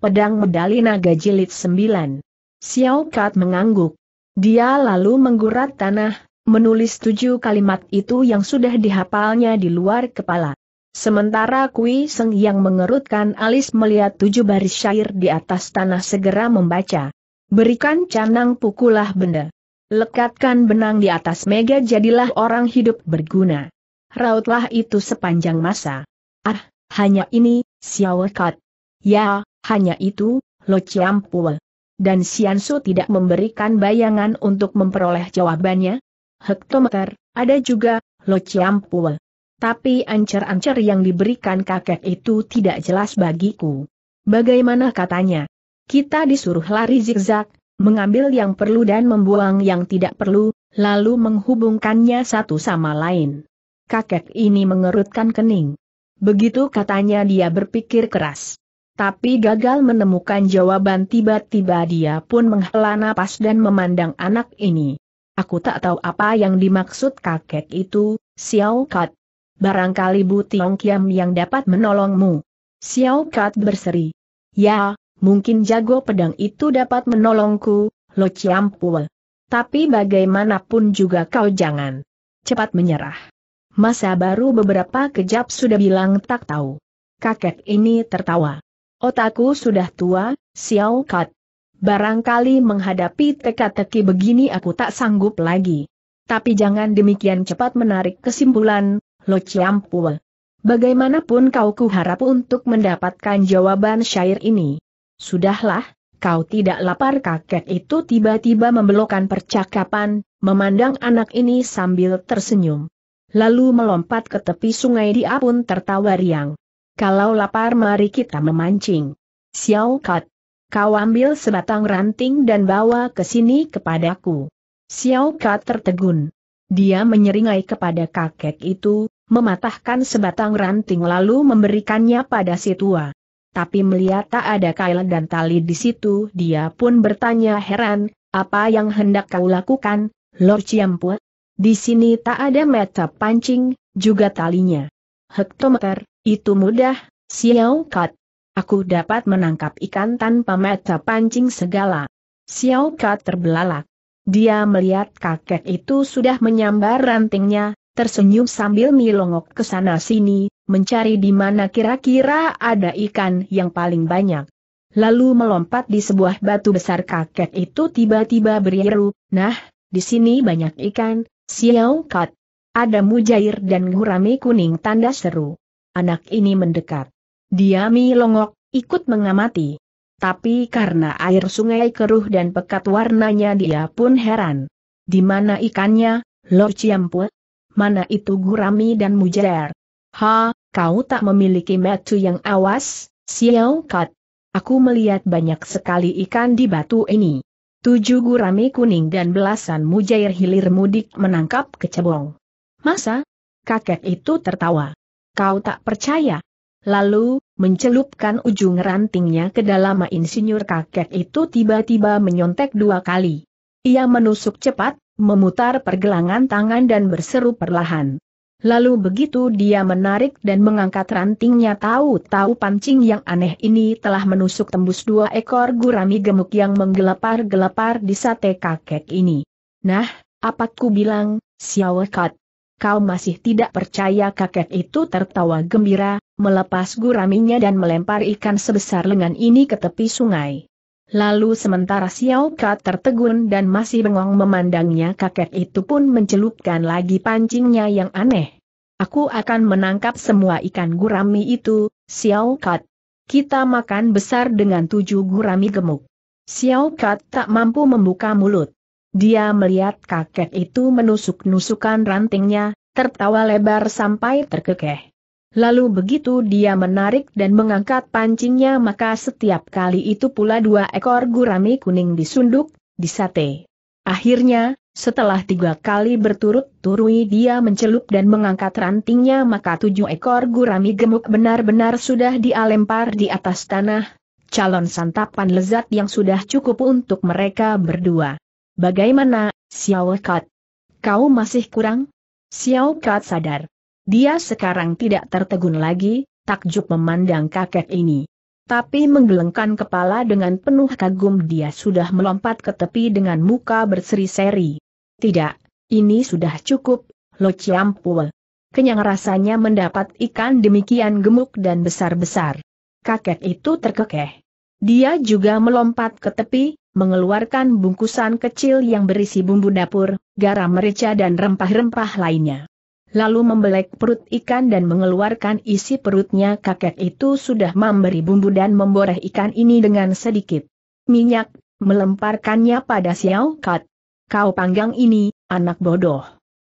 Pedang Medali Naga Jilid 9. Xiao Kat mengangguk. Dia lalu menggurat tanah, menulis tujuh kalimat itu yang sudah dihafalnya di luar kepala. Sementara Kui Seng yang mengerutkan alis melihat tujuh baris syair di atas tanah segera membaca. Berikan canang pukulah benda. Lekatkan benang di atas mega jadilah orang hidup berguna. Rautlah itu sepanjang masa. Ah, hanya ini, Xiao Kat. Ya, hanya itu, Lo Chiam Dan Siansu tidak memberikan bayangan untuk memperoleh jawabannya. Hektometer, ada juga, Lo Chiam Tapi ancer-ancer yang diberikan kakek itu tidak jelas bagiku. Bagaimana katanya? Kita disuruh lari zigzag, mengambil yang perlu dan membuang yang tidak perlu, lalu menghubungkannya satu sama lain. Kakek ini mengerutkan kening. Begitu katanya dia berpikir keras tapi gagal menemukan jawaban tiba-tiba dia pun menghela napas dan memandang anak ini. Aku tak tahu apa yang dimaksud kakek itu, Xiao Kat. Barangkali Bu Tiong Kiam yang dapat menolongmu. Xiao Kat berseri. Ya, mungkin jago pedang itu dapat menolongku, Lo Chiam Pul. Tapi bagaimanapun juga kau jangan cepat menyerah. Masa baru beberapa kejap sudah bilang tak tahu. Kakek ini tertawa. Otakku sudah tua, Xiao Kat. Barangkali menghadapi teka-teki begini aku tak sanggup lagi. Tapi jangan demikian cepat menarik kesimpulan, Lo Chiampua. Bagaimanapun kau kuharap untuk mendapatkan jawaban syair ini. Sudahlah, kau tidak lapar kakek itu tiba-tiba membelokkan percakapan, memandang anak ini sambil tersenyum. Lalu melompat ke tepi sungai dia pun tertawa riang. Kalau lapar mari kita memancing. Xiao Kat. Kau ambil sebatang ranting dan bawa ke sini kepadaku. Xiao Kat tertegun. Dia menyeringai kepada kakek itu, mematahkan sebatang ranting lalu memberikannya pada si tua. Tapi melihat tak ada kail dan tali di situ dia pun bertanya heran, apa yang hendak kau lakukan, Lord Ciampua? Di sini tak ada meta pancing, juga talinya. Hektometer, itu mudah, Xiao Kat. Aku dapat menangkap ikan tanpa mata pancing segala. Xiao Kat terbelalak. Dia melihat kakek itu sudah menyambar rantingnya, tersenyum sambil milongok ke sana sini, mencari di mana kira-kira ada ikan yang paling banyak. Lalu melompat di sebuah batu besar kakek itu tiba-tiba beriru, nah, di sini banyak ikan, Xiao Kat. Ada mujair dan gurame kuning tanda seru anak ini mendekat. Diami Longok, ikut mengamati. Tapi karena air sungai keruh dan pekat warnanya dia pun heran. Di mana ikannya, Lord Ciampu? Mana itu gurami dan mujair? Ha, kau tak memiliki metu yang awas, Xiao Kat. Aku melihat banyak sekali ikan di batu ini. Tujuh gurami kuning dan belasan mujair hilir mudik menangkap kecebong. Masa? Kakek itu tertawa. Kau tak percaya? Lalu, mencelupkan ujung rantingnya ke dalam insinyur kakek itu tiba-tiba menyontek dua kali. Ia menusuk cepat, memutar pergelangan tangan dan berseru perlahan. Lalu begitu dia menarik dan mengangkat rantingnya tahu-tahu pancing yang aneh ini telah menusuk tembus dua ekor gurami gemuk yang menggelepar-gelepar di sate kakek ini. Nah, apa ku bilang, siawakat? kau masih tidak percaya kakek itu tertawa gembira, melepas guraminya dan melempar ikan sebesar lengan ini ke tepi sungai. Lalu sementara Xiao Ka tertegun dan masih bengong memandangnya kakek itu pun mencelupkan lagi pancingnya yang aneh. Aku akan menangkap semua ikan gurami itu, Xiao Kat. Kita makan besar dengan tujuh gurami gemuk. Xiao Kat tak mampu membuka mulut. Dia melihat kakek itu menusuk-nusukan rantingnya, tertawa lebar sampai terkekeh. Lalu begitu dia menarik dan mengangkat pancingnya maka setiap kali itu pula dua ekor gurami kuning disunduk, disate. Akhirnya, setelah tiga kali berturut turui dia mencelup dan mengangkat rantingnya maka tujuh ekor gurami gemuk benar-benar sudah dialempar di atas tanah, calon santapan lezat yang sudah cukup untuk mereka berdua. Bagaimana, Xiao Kat? Kau masih kurang? Xiao Kat sadar. Dia sekarang tidak tertegun lagi, takjub memandang kakek ini. Tapi menggelengkan kepala dengan penuh kagum dia sudah melompat ke tepi dengan muka berseri-seri. Tidak, ini sudah cukup, Lo ciampul. Kenyang rasanya mendapat ikan demikian gemuk dan besar-besar. Kakek itu terkekeh. Dia juga melompat ke tepi, mengeluarkan bungkusan kecil yang berisi bumbu dapur, garam merica dan rempah-rempah lainnya. Lalu membelek perut ikan dan mengeluarkan isi perutnya kakek itu sudah memberi bumbu dan memboreh ikan ini dengan sedikit minyak, melemparkannya pada Xiao Kat. Kau panggang ini, anak bodoh.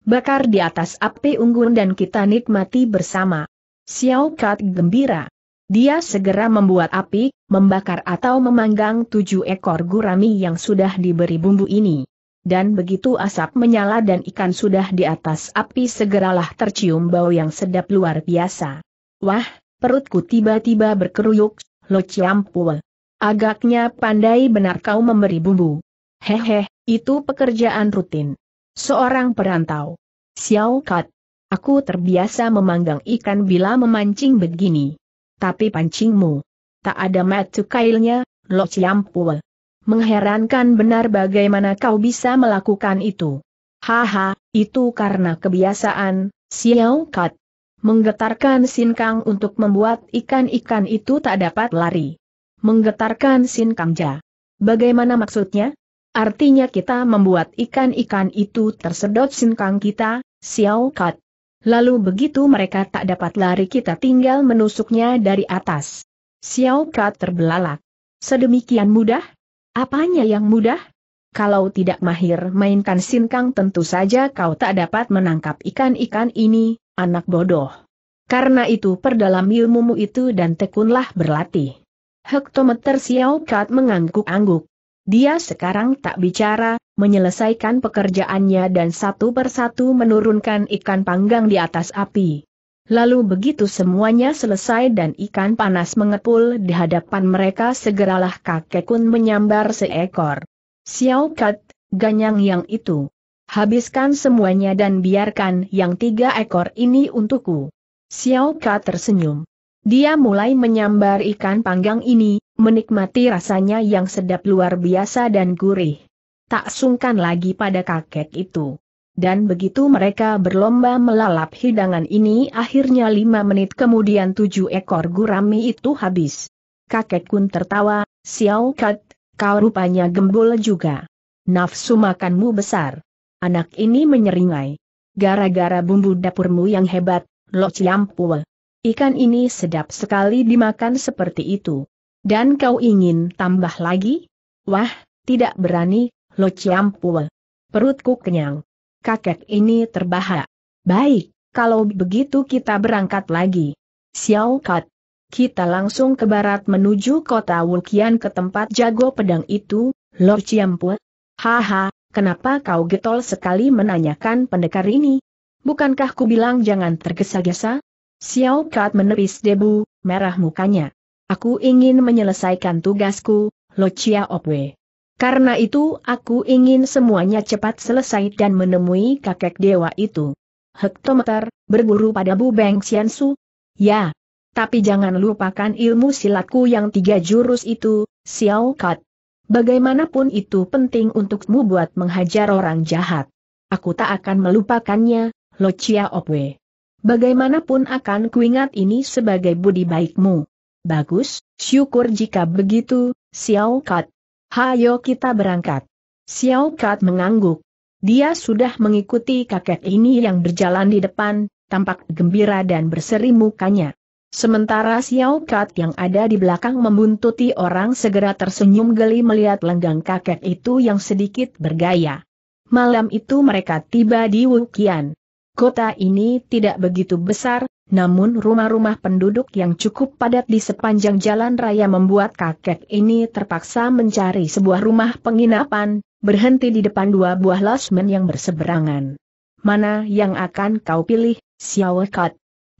Bakar di atas api unggun dan kita nikmati bersama. Xiao Kat gembira. Dia segera membuat api, membakar atau memanggang tujuh ekor gurami yang sudah diberi bumbu ini. Dan begitu asap menyala dan ikan sudah di atas api segeralah tercium bau yang sedap luar biasa. Wah, perutku tiba-tiba berkeruyuk, lo ciampul. Agaknya pandai benar kau memberi bumbu. Hehe, itu pekerjaan rutin. Seorang perantau. Xiao Kat. Aku terbiasa memanggang ikan bila memancing begini. Tapi pancingmu. Tak ada metu kailnya, Lo ciampul. Mengherankan benar bagaimana kau bisa melakukan itu. Haha, itu karena kebiasaan, Xiao Kat. Menggetarkan Sinkang untuk membuat ikan-ikan itu tak dapat lari. Menggetarkan Sinkang Ja. Bagaimana maksudnya? Artinya kita membuat ikan-ikan itu tersedot Sinkang kita, Xiao Kat. Lalu begitu mereka tak dapat lari kita tinggal menusuknya dari atas. Xiao Ka terbelalak. Sedemikian mudah? Apanya yang mudah? Kalau tidak mahir mainkan sinkang tentu saja kau tak dapat menangkap ikan-ikan ini, anak bodoh. Karena itu perdalam ilmumu itu dan tekunlah berlatih. Hektometer Xiao Kat mengangguk-angguk. Dia sekarang tak bicara, menyelesaikan pekerjaannya dan satu persatu menurunkan ikan panggang di atas api. Lalu begitu semuanya selesai dan ikan panas mengepul di hadapan mereka segeralah kakek kun menyambar seekor. Xiao Kat, ganyang yang itu. Habiskan semuanya dan biarkan yang tiga ekor ini untukku. Xiao Kat tersenyum. Dia mulai menyambar ikan panggang ini, menikmati rasanya yang sedap luar biasa dan gurih. Tak sungkan lagi pada kakek itu. Dan begitu mereka berlomba melalap hidangan ini akhirnya lima menit kemudian tujuh ekor gurami itu habis. Kakek kun tertawa, Xiao Kat, kau rupanya gembul juga. Nafsu makanmu besar. Anak ini menyeringai. Gara-gara bumbu dapurmu yang hebat, Lo ciampul. Ikan ini sedap sekali dimakan seperti itu. Dan kau ingin tambah lagi? Wah, tidak berani, lo ciampul. Perutku kenyang. Kakek ini terbahak. Baik, kalau begitu kita berangkat lagi. Xiao Kat. Kita langsung ke barat menuju kota Wulqian ke tempat jago pedang itu, lo Ciampul. Haha, kenapa kau getol sekali menanyakan pendekar ini? Bukankah ku bilang jangan tergesa-gesa? Xiao Kat menepis debu, merah mukanya. Aku ingin menyelesaikan tugasku, Lo Chia Opwe. Karena itu aku ingin semuanya cepat selesai dan menemui kakek dewa itu. Hektometer, berburu pada Bu Beng Xiansu? Ya. Tapi jangan lupakan ilmu silatku yang tiga jurus itu, Xiao Kat. Bagaimanapun itu penting untukmu buat menghajar orang jahat. Aku tak akan melupakannya, Lo Chia Opwe. Bagaimanapun akan kuingat ini sebagai budi baikmu. Bagus, syukur jika begitu, Xiao Kat. Hayo kita berangkat. Xiao Kat mengangguk. Dia sudah mengikuti kakek ini yang berjalan di depan, tampak gembira dan berseri mukanya. Sementara Xiao Kat yang ada di belakang membuntuti orang segera tersenyum geli melihat lenggang kakek itu yang sedikit bergaya. Malam itu mereka tiba di Wukian. Kota ini tidak begitu besar, namun rumah-rumah penduduk yang cukup padat di sepanjang jalan raya membuat kakek ini terpaksa mencari sebuah rumah penginapan, berhenti di depan dua buah lasmen yang berseberangan. Mana yang akan kau pilih, Xiaokat?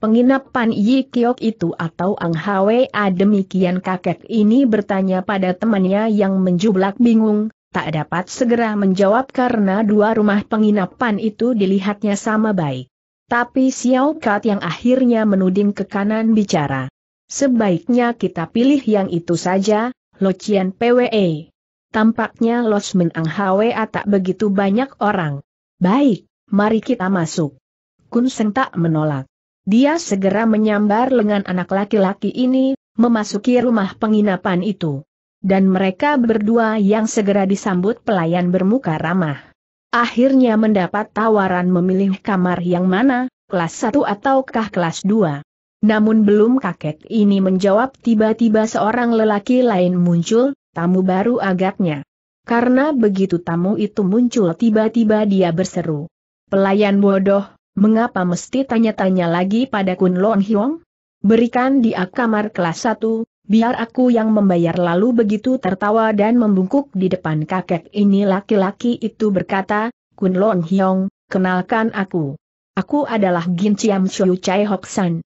Penginapan Yi Kiok itu atau Ang Hwa demikian kakek ini bertanya pada temannya yang menjublak bingung, tak dapat segera menjawab karena dua rumah penginapan itu dilihatnya sama baik. Tapi Xiao Kat yang akhirnya menuding ke kanan bicara. Sebaiknya kita pilih yang itu saja, Locian PWE. Tampaknya Los Menang HWA tak begitu banyak orang. Baik, mari kita masuk. Kun Seng tak menolak. Dia segera menyambar lengan anak laki-laki ini, memasuki rumah penginapan itu dan mereka berdua yang segera disambut pelayan bermuka ramah. Akhirnya mendapat tawaran memilih kamar yang mana, kelas 1 ataukah kelas 2. Namun belum kakek ini menjawab tiba-tiba seorang lelaki lain muncul, tamu baru agaknya. Karena begitu tamu itu muncul tiba-tiba dia berseru. Pelayan bodoh, mengapa mesti tanya-tanya lagi pada Kun Long Hiong? Berikan dia kamar kelas 1, Biar aku yang membayar lalu begitu tertawa dan membungkuk di depan kakek ini laki-laki itu berkata, Kun Long Hyong, kenalkan aku. Aku adalah Gin Chiam Shou Chai Hok San.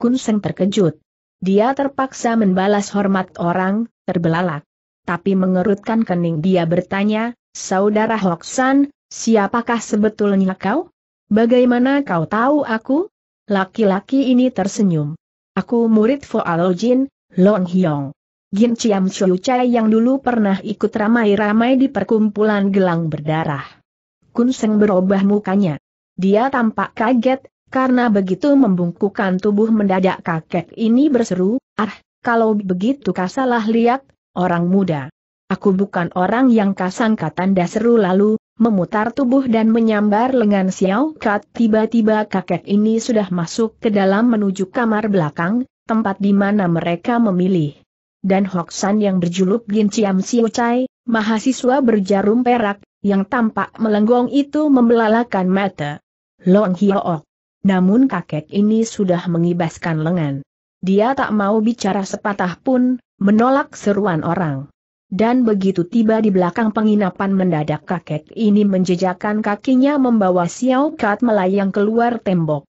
Kun Seng terkejut. Dia terpaksa membalas hormat orang, terbelalak. Tapi mengerutkan kening dia bertanya, Saudara Hok San, siapakah sebetulnya kau? Bagaimana kau tahu aku? Laki-laki ini tersenyum. Aku murid Foalo Jin, Long Hyong. Gin Chiam Chiu Chai yang dulu pernah ikut ramai-ramai di perkumpulan gelang berdarah. Kun Seng berubah mukanya. Dia tampak kaget, karena begitu membungkukan tubuh mendadak kakek ini berseru, ah, kalau begitu kasalah lihat, orang muda. Aku bukan orang yang kasangka tanda seru lalu, memutar tubuh dan menyambar lengan Xiao Kat. Tiba-tiba kakek ini sudah masuk ke dalam menuju kamar belakang, tempat di mana mereka memilih. Dan Hoksan yang berjuluk Gin Chiam Siu Chai, mahasiswa berjarum perak, yang tampak melenggong itu membelalakan mata. Long Ok. Namun kakek ini sudah mengibaskan lengan. Dia tak mau bicara sepatah pun, menolak seruan orang. Dan begitu tiba di belakang penginapan mendadak kakek ini menjejakkan kakinya membawa Xiao Kat melayang keluar tembok.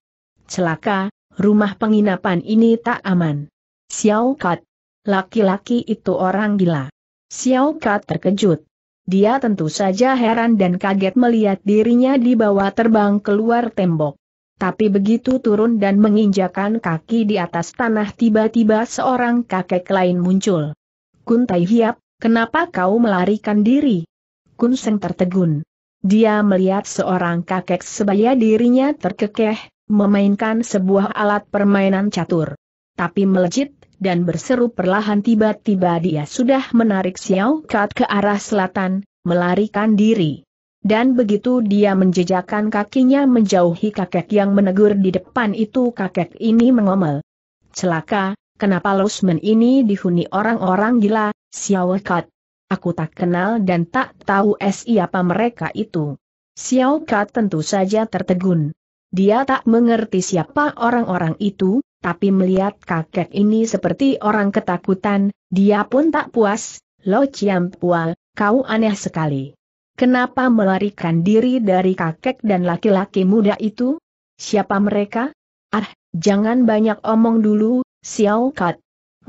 Celaka, rumah penginapan ini tak aman. Xiao Kat. Laki-laki itu orang gila. Xiao Kat terkejut. Dia tentu saja heran dan kaget melihat dirinya dibawa terbang keluar tembok. Tapi begitu turun dan menginjakan kaki di atas tanah tiba-tiba seorang kakek lain muncul. Kun Tai Hiap, kenapa kau melarikan diri? Kun Seng tertegun. Dia melihat seorang kakek sebaya dirinya terkekeh, memainkan sebuah alat permainan catur. Tapi melejit, dan berseru perlahan tiba-tiba dia sudah menarik Xiao Kat ke arah selatan, melarikan diri. Dan begitu dia menjejakkan kakinya menjauhi kakek yang menegur di depan itu kakek ini mengomel. Celaka, kenapa losmen ini dihuni orang-orang gila, Xiao Kat? Aku tak kenal dan tak tahu siapa mereka itu. Xiao Kat tentu saja tertegun. Dia tak mengerti siapa orang-orang itu, tapi melihat kakek ini seperti orang ketakutan, dia pun tak puas. Lo Chiam Pual, kau aneh sekali. Kenapa melarikan diri dari kakek dan laki-laki muda itu? Siapa mereka? Ah, jangan banyak omong dulu, Xiao Kat.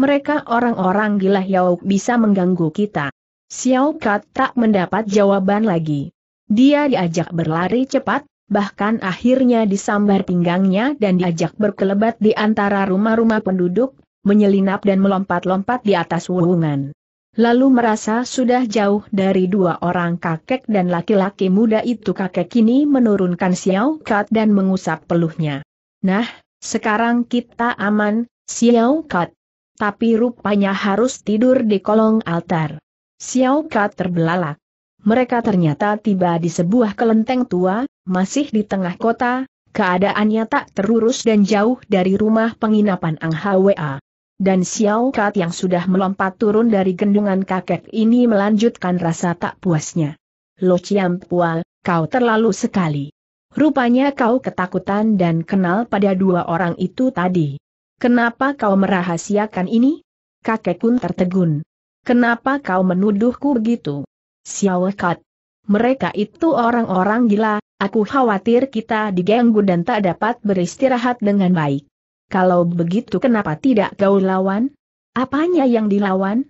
Mereka orang-orang gila Yao bisa mengganggu kita. Xiao Kat tak mendapat jawaban lagi. Dia diajak berlari cepat, bahkan akhirnya disambar pinggangnya dan diajak berkelebat di antara rumah-rumah penduduk, menyelinap dan melompat-lompat di atas wuhungan. Lalu merasa sudah jauh dari dua orang kakek dan laki-laki muda itu kakek kini menurunkan Xiao Kat dan mengusap peluhnya. Nah, sekarang kita aman, Xiao Kat. Tapi rupanya harus tidur di kolong altar. Xiao Kat terbelalak. Mereka ternyata tiba di sebuah kelenteng tua, masih di tengah kota, keadaannya tak terurus dan jauh dari rumah penginapan Ang Hwa. Dan Xiao Kat yang sudah melompat turun dari gendungan kakek ini melanjutkan rasa tak puasnya. Lo Chiam Pual, kau terlalu sekali. Rupanya kau ketakutan dan kenal pada dua orang itu tadi. Kenapa kau merahasiakan ini? Kakek pun tertegun. Kenapa kau menuduhku begitu? Siawakat. Mereka itu orang-orang gila, aku khawatir kita diganggu dan tak dapat beristirahat dengan baik. Kalau begitu kenapa tidak kau lawan? Apanya yang dilawan?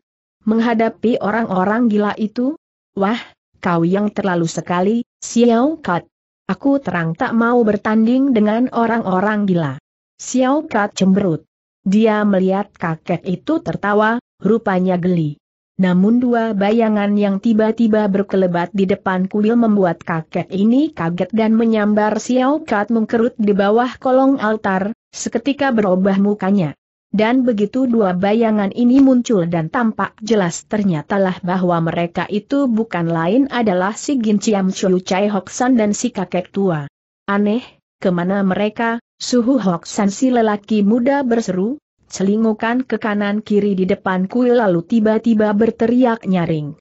Menghadapi orang-orang gila itu? Wah, kau yang terlalu sekali, Xiao Kat. Aku terang tak mau bertanding dengan orang-orang gila. Xiao Kat cemberut. Dia melihat kakek itu tertawa, rupanya geli. Namun dua bayangan yang tiba-tiba berkelebat di depan kuil membuat kakek ini kaget dan menyambar Xiao Kat mengkerut di bawah kolong altar, seketika berubah mukanya. Dan begitu dua bayangan ini muncul dan tampak jelas ternyatalah bahwa mereka itu bukan lain adalah si Gin Chiam Chiu Chai San dan si kakek tua. Aneh, kemana mereka, suhu Hok San si lelaki muda berseru, celingukan ke kanan kiri di depan kuil lalu tiba-tiba berteriak nyaring.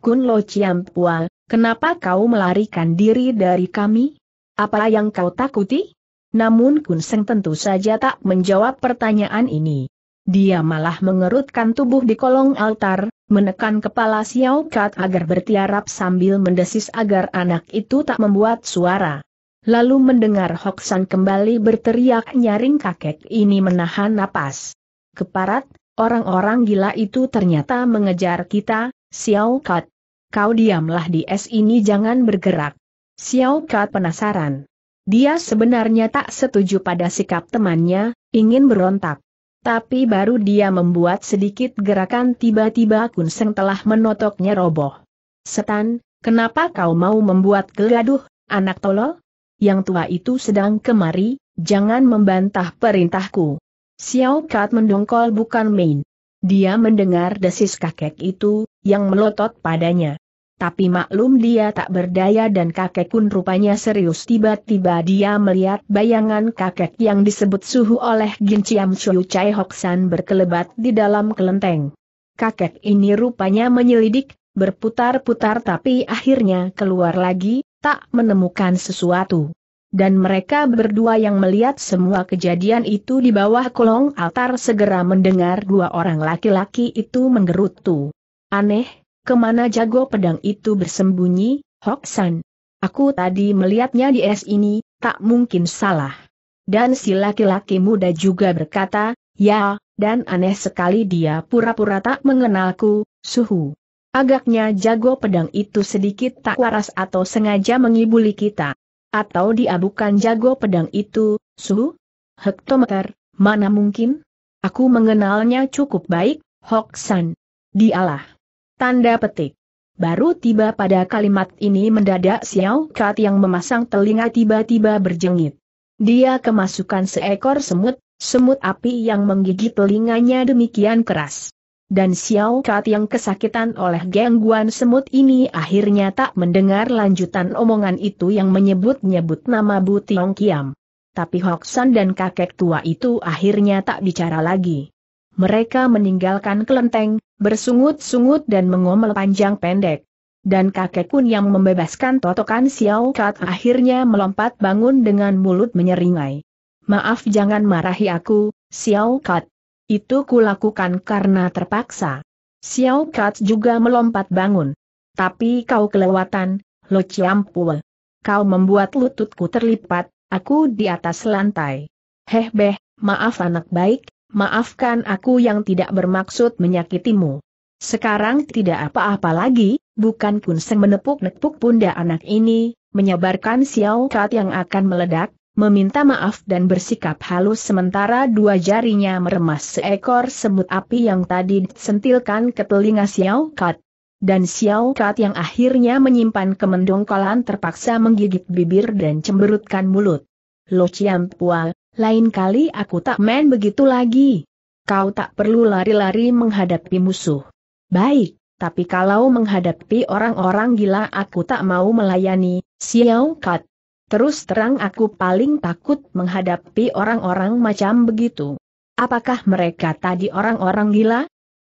Kun Lo Chiam Pua, kenapa kau melarikan diri dari kami? Apa yang kau takuti? Namun Kun Seng tentu saja tak menjawab pertanyaan ini. Dia malah mengerutkan tubuh di kolong altar, menekan kepala Xiao Kat agar bertiarap sambil mendesis agar anak itu tak membuat suara lalu mendengar Hoksan kembali berteriak nyaring kakek ini menahan napas. Keparat, orang-orang gila itu ternyata mengejar kita, Xiao Kat. Kau diamlah di es ini jangan bergerak. Xiao Kat penasaran. Dia sebenarnya tak setuju pada sikap temannya, ingin berontak. Tapi baru dia membuat sedikit gerakan tiba-tiba Kunseng telah menotoknya roboh. Setan, kenapa kau mau membuat geladuh, anak tolol? yang tua itu sedang kemari, jangan membantah perintahku. Xiao Kat mendongkol bukan main. Dia mendengar desis kakek itu, yang melotot padanya. Tapi maklum dia tak berdaya dan kakek pun rupanya serius tiba-tiba dia melihat bayangan kakek yang disebut suhu oleh Chiam Chiu Chai San berkelebat di dalam kelenteng. Kakek ini rupanya menyelidik, berputar-putar tapi akhirnya keluar lagi, tak menemukan sesuatu. Dan mereka berdua yang melihat semua kejadian itu di bawah kolong altar segera mendengar dua orang laki-laki itu menggerutu. Aneh, kemana jago pedang itu bersembunyi, Hoksan? Aku tadi melihatnya di es ini, tak mungkin salah. Dan si laki-laki muda juga berkata, ya, dan aneh sekali dia pura-pura tak mengenalku, suhu. Agaknya jago pedang itu sedikit tak waras atau sengaja mengibuli kita. Atau dia jago pedang itu, suhu? Hektometer, mana mungkin? Aku mengenalnya cukup baik, Hoksan. Dialah. Tanda petik. Baru tiba pada kalimat ini mendadak Xiao Kat yang memasang telinga tiba-tiba berjengit. Dia kemasukan seekor semut, semut api yang menggigit telinganya demikian keras dan Xiao Kat yang kesakitan oleh gangguan semut ini akhirnya tak mendengar lanjutan omongan itu yang menyebut-nyebut nama Bu Tiong Kiam. Tapi San dan kakek tua itu akhirnya tak bicara lagi. Mereka meninggalkan kelenteng, bersungut-sungut dan mengomel panjang pendek. Dan kakek pun yang membebaskan totokan Xiao Kat akhirnya melompat bangun dengan mulut menyeringai. Maaf jangan marahi aku, Xiao Kat. Itu kulakukan karena terpaksa. Xiao Kat juga melompat bangun. Tapi kau kelewatan, Lo Ciampue. Kau membuat lututku terlipat, aku di atas lantai. Heh beh, maaf anak baik, maafkan aku yang tidak bermaksud menyakitimu. Sekarang tidak apa-apa lagi, bukan pun menepuk-nepuk pundak anak ini, menyebarkan Xiao Kat yang akan meledak, meminta maaf dan bersikap halus sementara dua jarinya meremas seekor semut api yang tadi disentilkan ke telinga Xiao Kat. Dan Xiao Kat yang akhirnya menyimpan kemendongkolan terpaksa menggigit bibir dan cemberutkan mulut. Lo Chiam Pua, lain kali aku tak main begitu lagi. Kau tak perlu lari-lari menghadapi musuh. Baik, tapi kalau menghadapi orang-orang gila aku tak mau melayani, Xiao Kat. Terus terang aku paling takut menghadapi orang-orang macam begitu. Apakah mereka tadi orang-orang gila?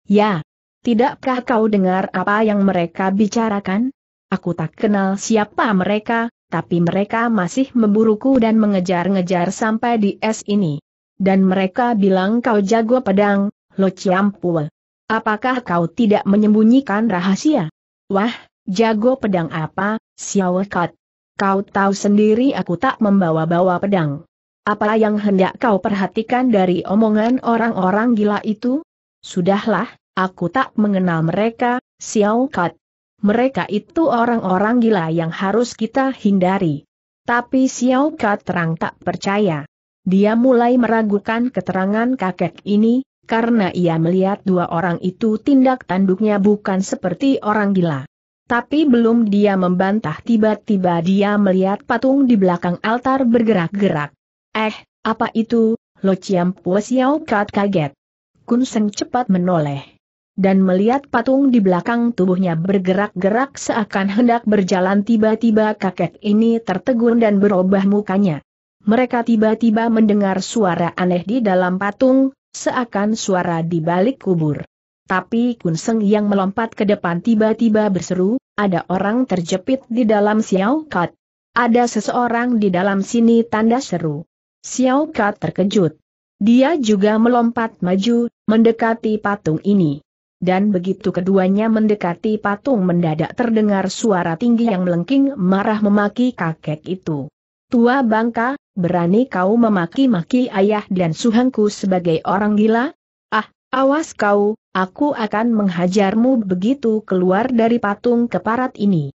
Ya. Tidakkah kau dengar apa yang mereka bicarakan? Aku tak kenal siapa mereka, tapi mereka masih memburuku dan mengejar-ngejar sampai di es ini. Dan mereka bilang kau jago pedang, lo ciampul. Apakah kau tidak menyembunyikan rahasia? Wah, jago pedang apa, Siawakat? Kau tahu sendiri aku tak membawa-bawa pedang. Apa yang hendak kau perhatikan dari omongan orang-orang gila itu? Sudahlah, aku tak mengenal mereka, Xiao Kat. Mereka itu orang-orang gila yang harus kita hindari. Tapi Xiao Kat terang tak percaya. Dia mulai meragukan keterangan kakek ini, karena ia melihat dua orang itu tindak tanduknya bukan seperti orang gila. Tapi belum dia membantah tiba-tiba dia melihat patung di belakang altar bergerak-gerak. Eh, apa itu? Lo Chiam Pue Kat kaget. Kun Seng cepat menoleh. Dan melihat patung di belakang tubuhnya bergerak-gerak seakan hendak berjalan tiba-tiba kakek ini tertegun dan berubah mukanya. Mereka tiba-tiba mendengar suara aneh di dalam patung, seakan suara di balik kubur tapi Kun Seng yang melompat ke depan tiba-tiba berseru, ada orang terjepit di dalam Xiao Kat. Ada seseorang di dalam sini tanda seru. Xiao Kat terkejut. Dia juga melompat maju, mendekati patung ini. Dan begitu keduanya mendekati patung mendadak terdengar suara tinggi yang melengking marah memaki kakek itu. Tua bangka, berani kau memaki-maki ayah dan suhanku sebagai orang gila? Ah, awas kau, Aku akan menghajarmu begitu keluar dari patung keparat ini.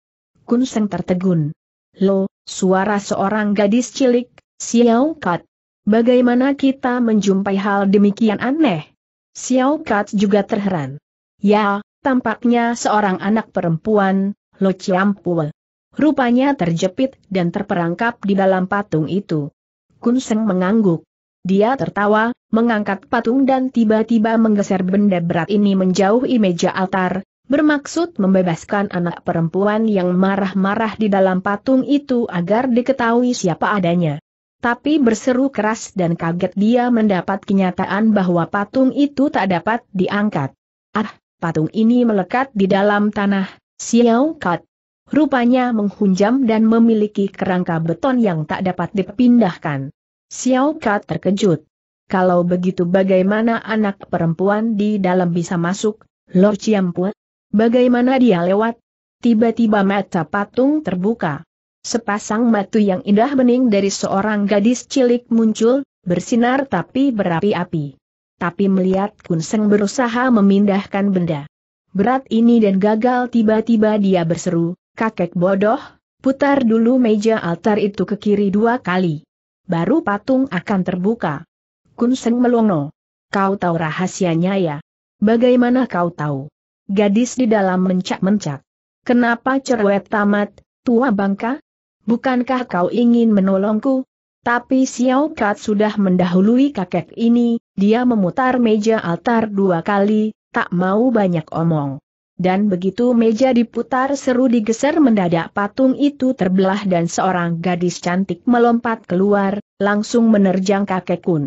Seng tertegun. Lo, suara seorang gadis cilik, Xiao Kat. Bagaimana kita menjumpai hal demikian aneh? Xiao Kat juga terheran. Ya, tampaknya seorang anak perempuan, Lo Chiampul. Rupanya terjepit dan terperangkap di dalam patung itu. Seng mengangguk. Dia tertawa, mengangkat patung dan tiba-tiba menggeser benda berat ini menjauhi meja altar, bermaksud membebaskan anak perempuan yang marah-marah di dalam patung itu agar diketahui siapa adanya. Tapi berseru keras dan kaget dia mendapat kenyataan bahwa patung itu tak dapat diangkat. Ah, patung ini melekat di dalam tanah, Xiao Kat. Rupanya menghunjam dan memiliki kerangka beton yang tak dapat dipindahkan. Xiao Ka terkejut. Kalau begitu bagaimana anak perempuan di dalam bisa masuk, Lord Chiampue? Bagaimana dia lewat? Tiba-tiba mata patung terbuka. Sepasang matu yang indah bening dari seorang gadis cilik muncul, bersinar tapi berapi-api. Tapi melihat Kunseng berusaha memindahkan benda. Berat ini dan gagal tiba-tiba dia berseru, kakek bodoh, putar dulu meja altar itu ke kiri dua kali baru patung akan terbuka. Kunseng melongo. Kau tahu rahasianya ya? Bagaimana kau tahu? Gadis di dalam mencak-mencak. Kenapa cerewet tamat, tua bangka? Bukankah kau ingin menolongku? Tapi Xiao Kat sudah mendahului kakek ini, dia memutar meja altar dua kali, tak mau banyak omong. Dan begitu meja diputar seru digeser mendadak patung itu terbelah dan seorang gadis cantik melompat keluar, langsung menerjang kakek kun.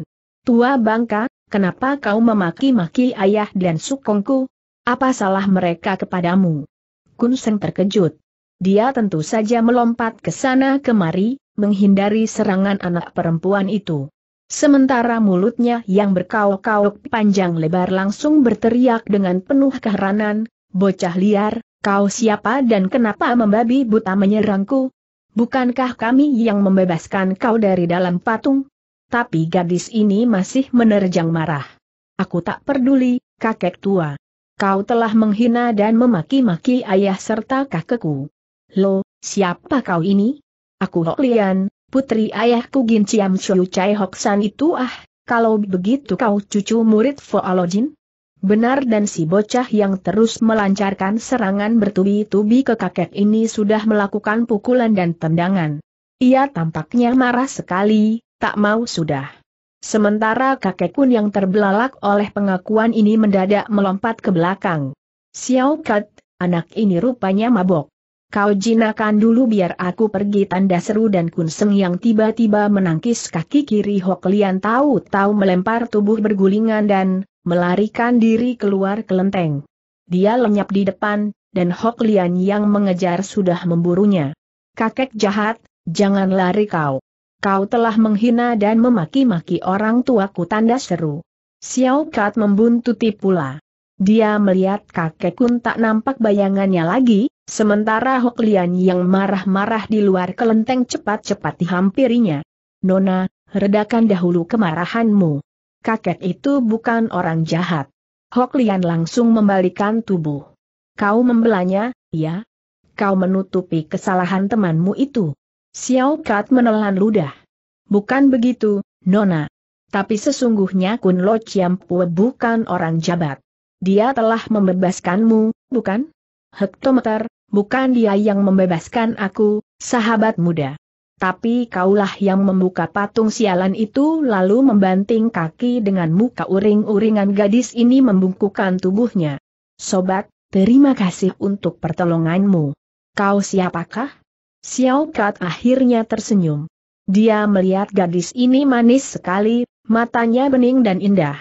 Tua bangka, kenapa kau memaki-maki ayah dan sukongku? Apa salah mereka kepadamu? Kun Seng terkejut. Dia tentu saja melompat ke sana kemari, menghindari serangan anak perempuan itu. Sementara mulutnya yang berkau-kau panjang lebar langsung berteriak dengan penuh keheranan, Bocah liar, kau siapa dan kenapa membabi buta menyerangku? Bukankah kami yang membebaskan kau dari dalam patung? Tapi gadis ini masih menerjang marah. Aku tak peduli, kakek tua. Kau telah menghina dan memaki-maki ayah serta kakekku. Lo, siapa kau ini? Aku Hok Lian, putri ayahku Gin Ciam Chiu Chai Hok San itu ah, kalau begitu kau cucu murid Alojin? Benar dan si bocah yang terus melancarkan serangan bertubi-tubi ke kakek ini sudah melakukan pukulan dan tendangan. Ia tampaknya marah sekali, tak mau sudah. Sementara kakek kun yang terbelalak oleh pengakuan ini mendadak melompat ke belakang. Xiao Kat, anak ini rupanya mabok. Kau jinakan dulu biar aku pergi tanda seru dan kunseng yang tiba-tiba menangkis kaki kiri Hok Lian tahu-tahu melempar tubuh bergulingan dan melarikan diri keluar kelenteng. Dia lenyap di depan, dan Hok Lian yang mengejar sudah memburunya. Kakek jahat, jangan lari kau. Kau telah menghina dan memaki-maki orang tuaku tanda seru. Xiao Kat membuntuti pula. Dia melihat kakek Kun tak nampak bayangannya lagi, sementara Hok Lian yang marah-marah di luar kelenteng cepat-cepat dihampirinya. Nona, redakan dahulu kemarahanmu. Kakek itu bukan orang jahat. Hok Lian langsung membalikan tubuh. Kau membelanya, ya? Kau menutupi kesalahan temanmu itu. Xiao Kat menelan ludah. Bukan begitu, Nona. Tapi sesungguhnya Kun Lo Chiam Pue bukan orang jabat. Dia telah membebaskanmu, bukan? Hektometer, bukan dia yang membebaskan aku, sahabat muda. Tapi kaulah yang membuka patung sialan itu lalu membanting kaki dengan muka uring-uringan gadis ini membungkukan tubuhnya. Sobat, terima kasih untuk pertolonganmu. Kau siapakah? Xiao Kat akhirnya tersenyum. Dia melihat gadis ini manis sekali, matanya bening dan indah.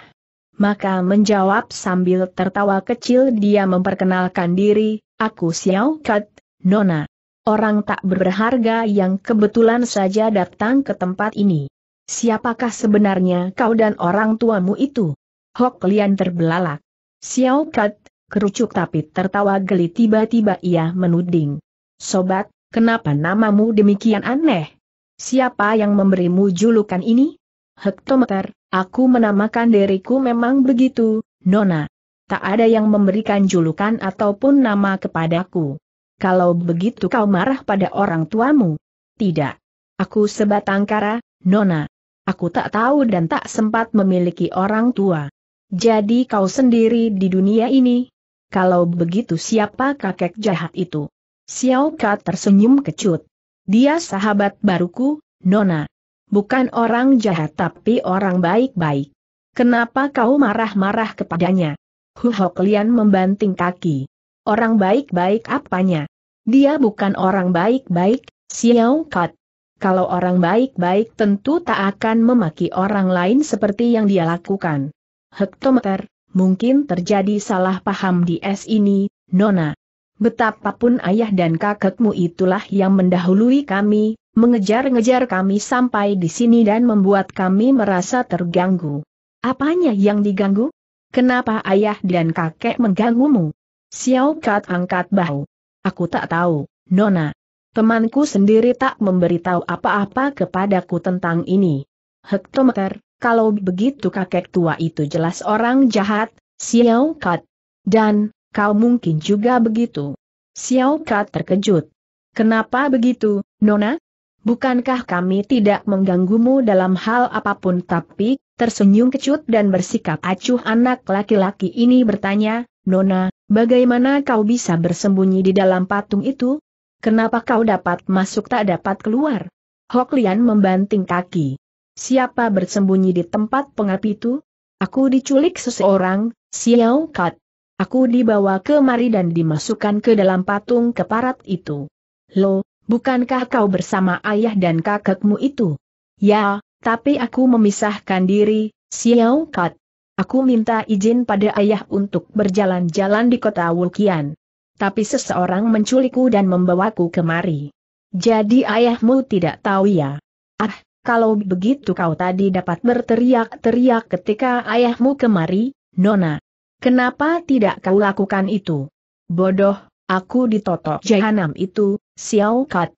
Maka menjawab sambil tertawa kecil dia memperkenalkan diri, aku Xiao Kat, Nona. Orang tak berharga yang kebetulan saja datang ke tempat ini. Siapakah sebenarnya kau dan orang tuamu itu? Hok Lian terbelalak. Xiao Kat, kerucuk tapi tertawa geli tiba-tiba ia menuding. Sobat, kenapa namamu demikian aneh? Siapa yang memberimu julukan ini? Hektometer, Aku menamakan diriku memang begitu, Nona. Tak ada yang memberikan julukan ataupun nama kepadaku. Kalau begitu kau marah pada orang tuamu? Tidak. Aku sebatang kara, Nona. Aku tak tahu dan tak sempat memiliki orang tua. Jadi kau sendiri di dunia ini? Kalau begitu siapa kakek jahat itu? Xiao Ka tersenyum kecut. Dia sahabat baruku, Nona bukan orang jahat tapi orang baik-baik. Kenapa kau marah-marah kepadanya? Huhok Lian membanting kaki. Orang baik-baik apanya? Dia bukan orang baik-baik, Xiao Kat. Kalau orang baik-baik tentu tak akan memaki orang lain seperti yang dia lakukan. Hektometer, mungkin terjadi salah paham di es ini, Nona. Betapapun ayah dan kakekmu itulah yang mendahului kami, mengejar-ngejar kami sampai di sini dan membuat kami merasa terganggu. Apanya yang diganggu? Kenapa ayah dan kakek mengganggumu? Xiao Kat angkat bahu. Aku tak tahu, Nona. Temanku sendiri tak memberitahu apa-apa kepadaku tentang ini. Hektometer, kalau begitu kakek tua itu jelas orang jahat, Xiao Kat. Dan, kau mungkin juga begitu. Xiao Kat terkejut. Kenapa begitu, Nona? Bukankah kami tidak mengganggumu dalam hal apapun tapi, tersenyum kecut dan bersikap acuh anak laki-laki ini bertanya, Nona, bagaimana kau bisa bersembunyi di dalam patung itu? Kenapa kau dapat masuk tak dapat keluar? Hok Lian membanting kaki. Siapa bersembunyi di tempat pengap itu? Aku diculik seseorang, Xiao Kat. Aku dibawa kemari dan dimasukkan ke dalam patung keparat itu. Lo, bukankah kau bersama ayah dan kakekmu itu? Ya, tapi aku memisahkan diri, Xiao Kat. Aku minta izin pada ayah untuk berjalan-jalan di kota Wukian. Tapi seseorang menculikku dan membawaku kemari. Jadi ayahmu tidak tahu ya? Ah, kalau begitu kau tadi dapat berteriak-teriak ketika ayahmu kemari, Nona. Kenapa tidak kau lakukan itu? Bodoh, Aku ditotok jahanam itu, Xiao Kat.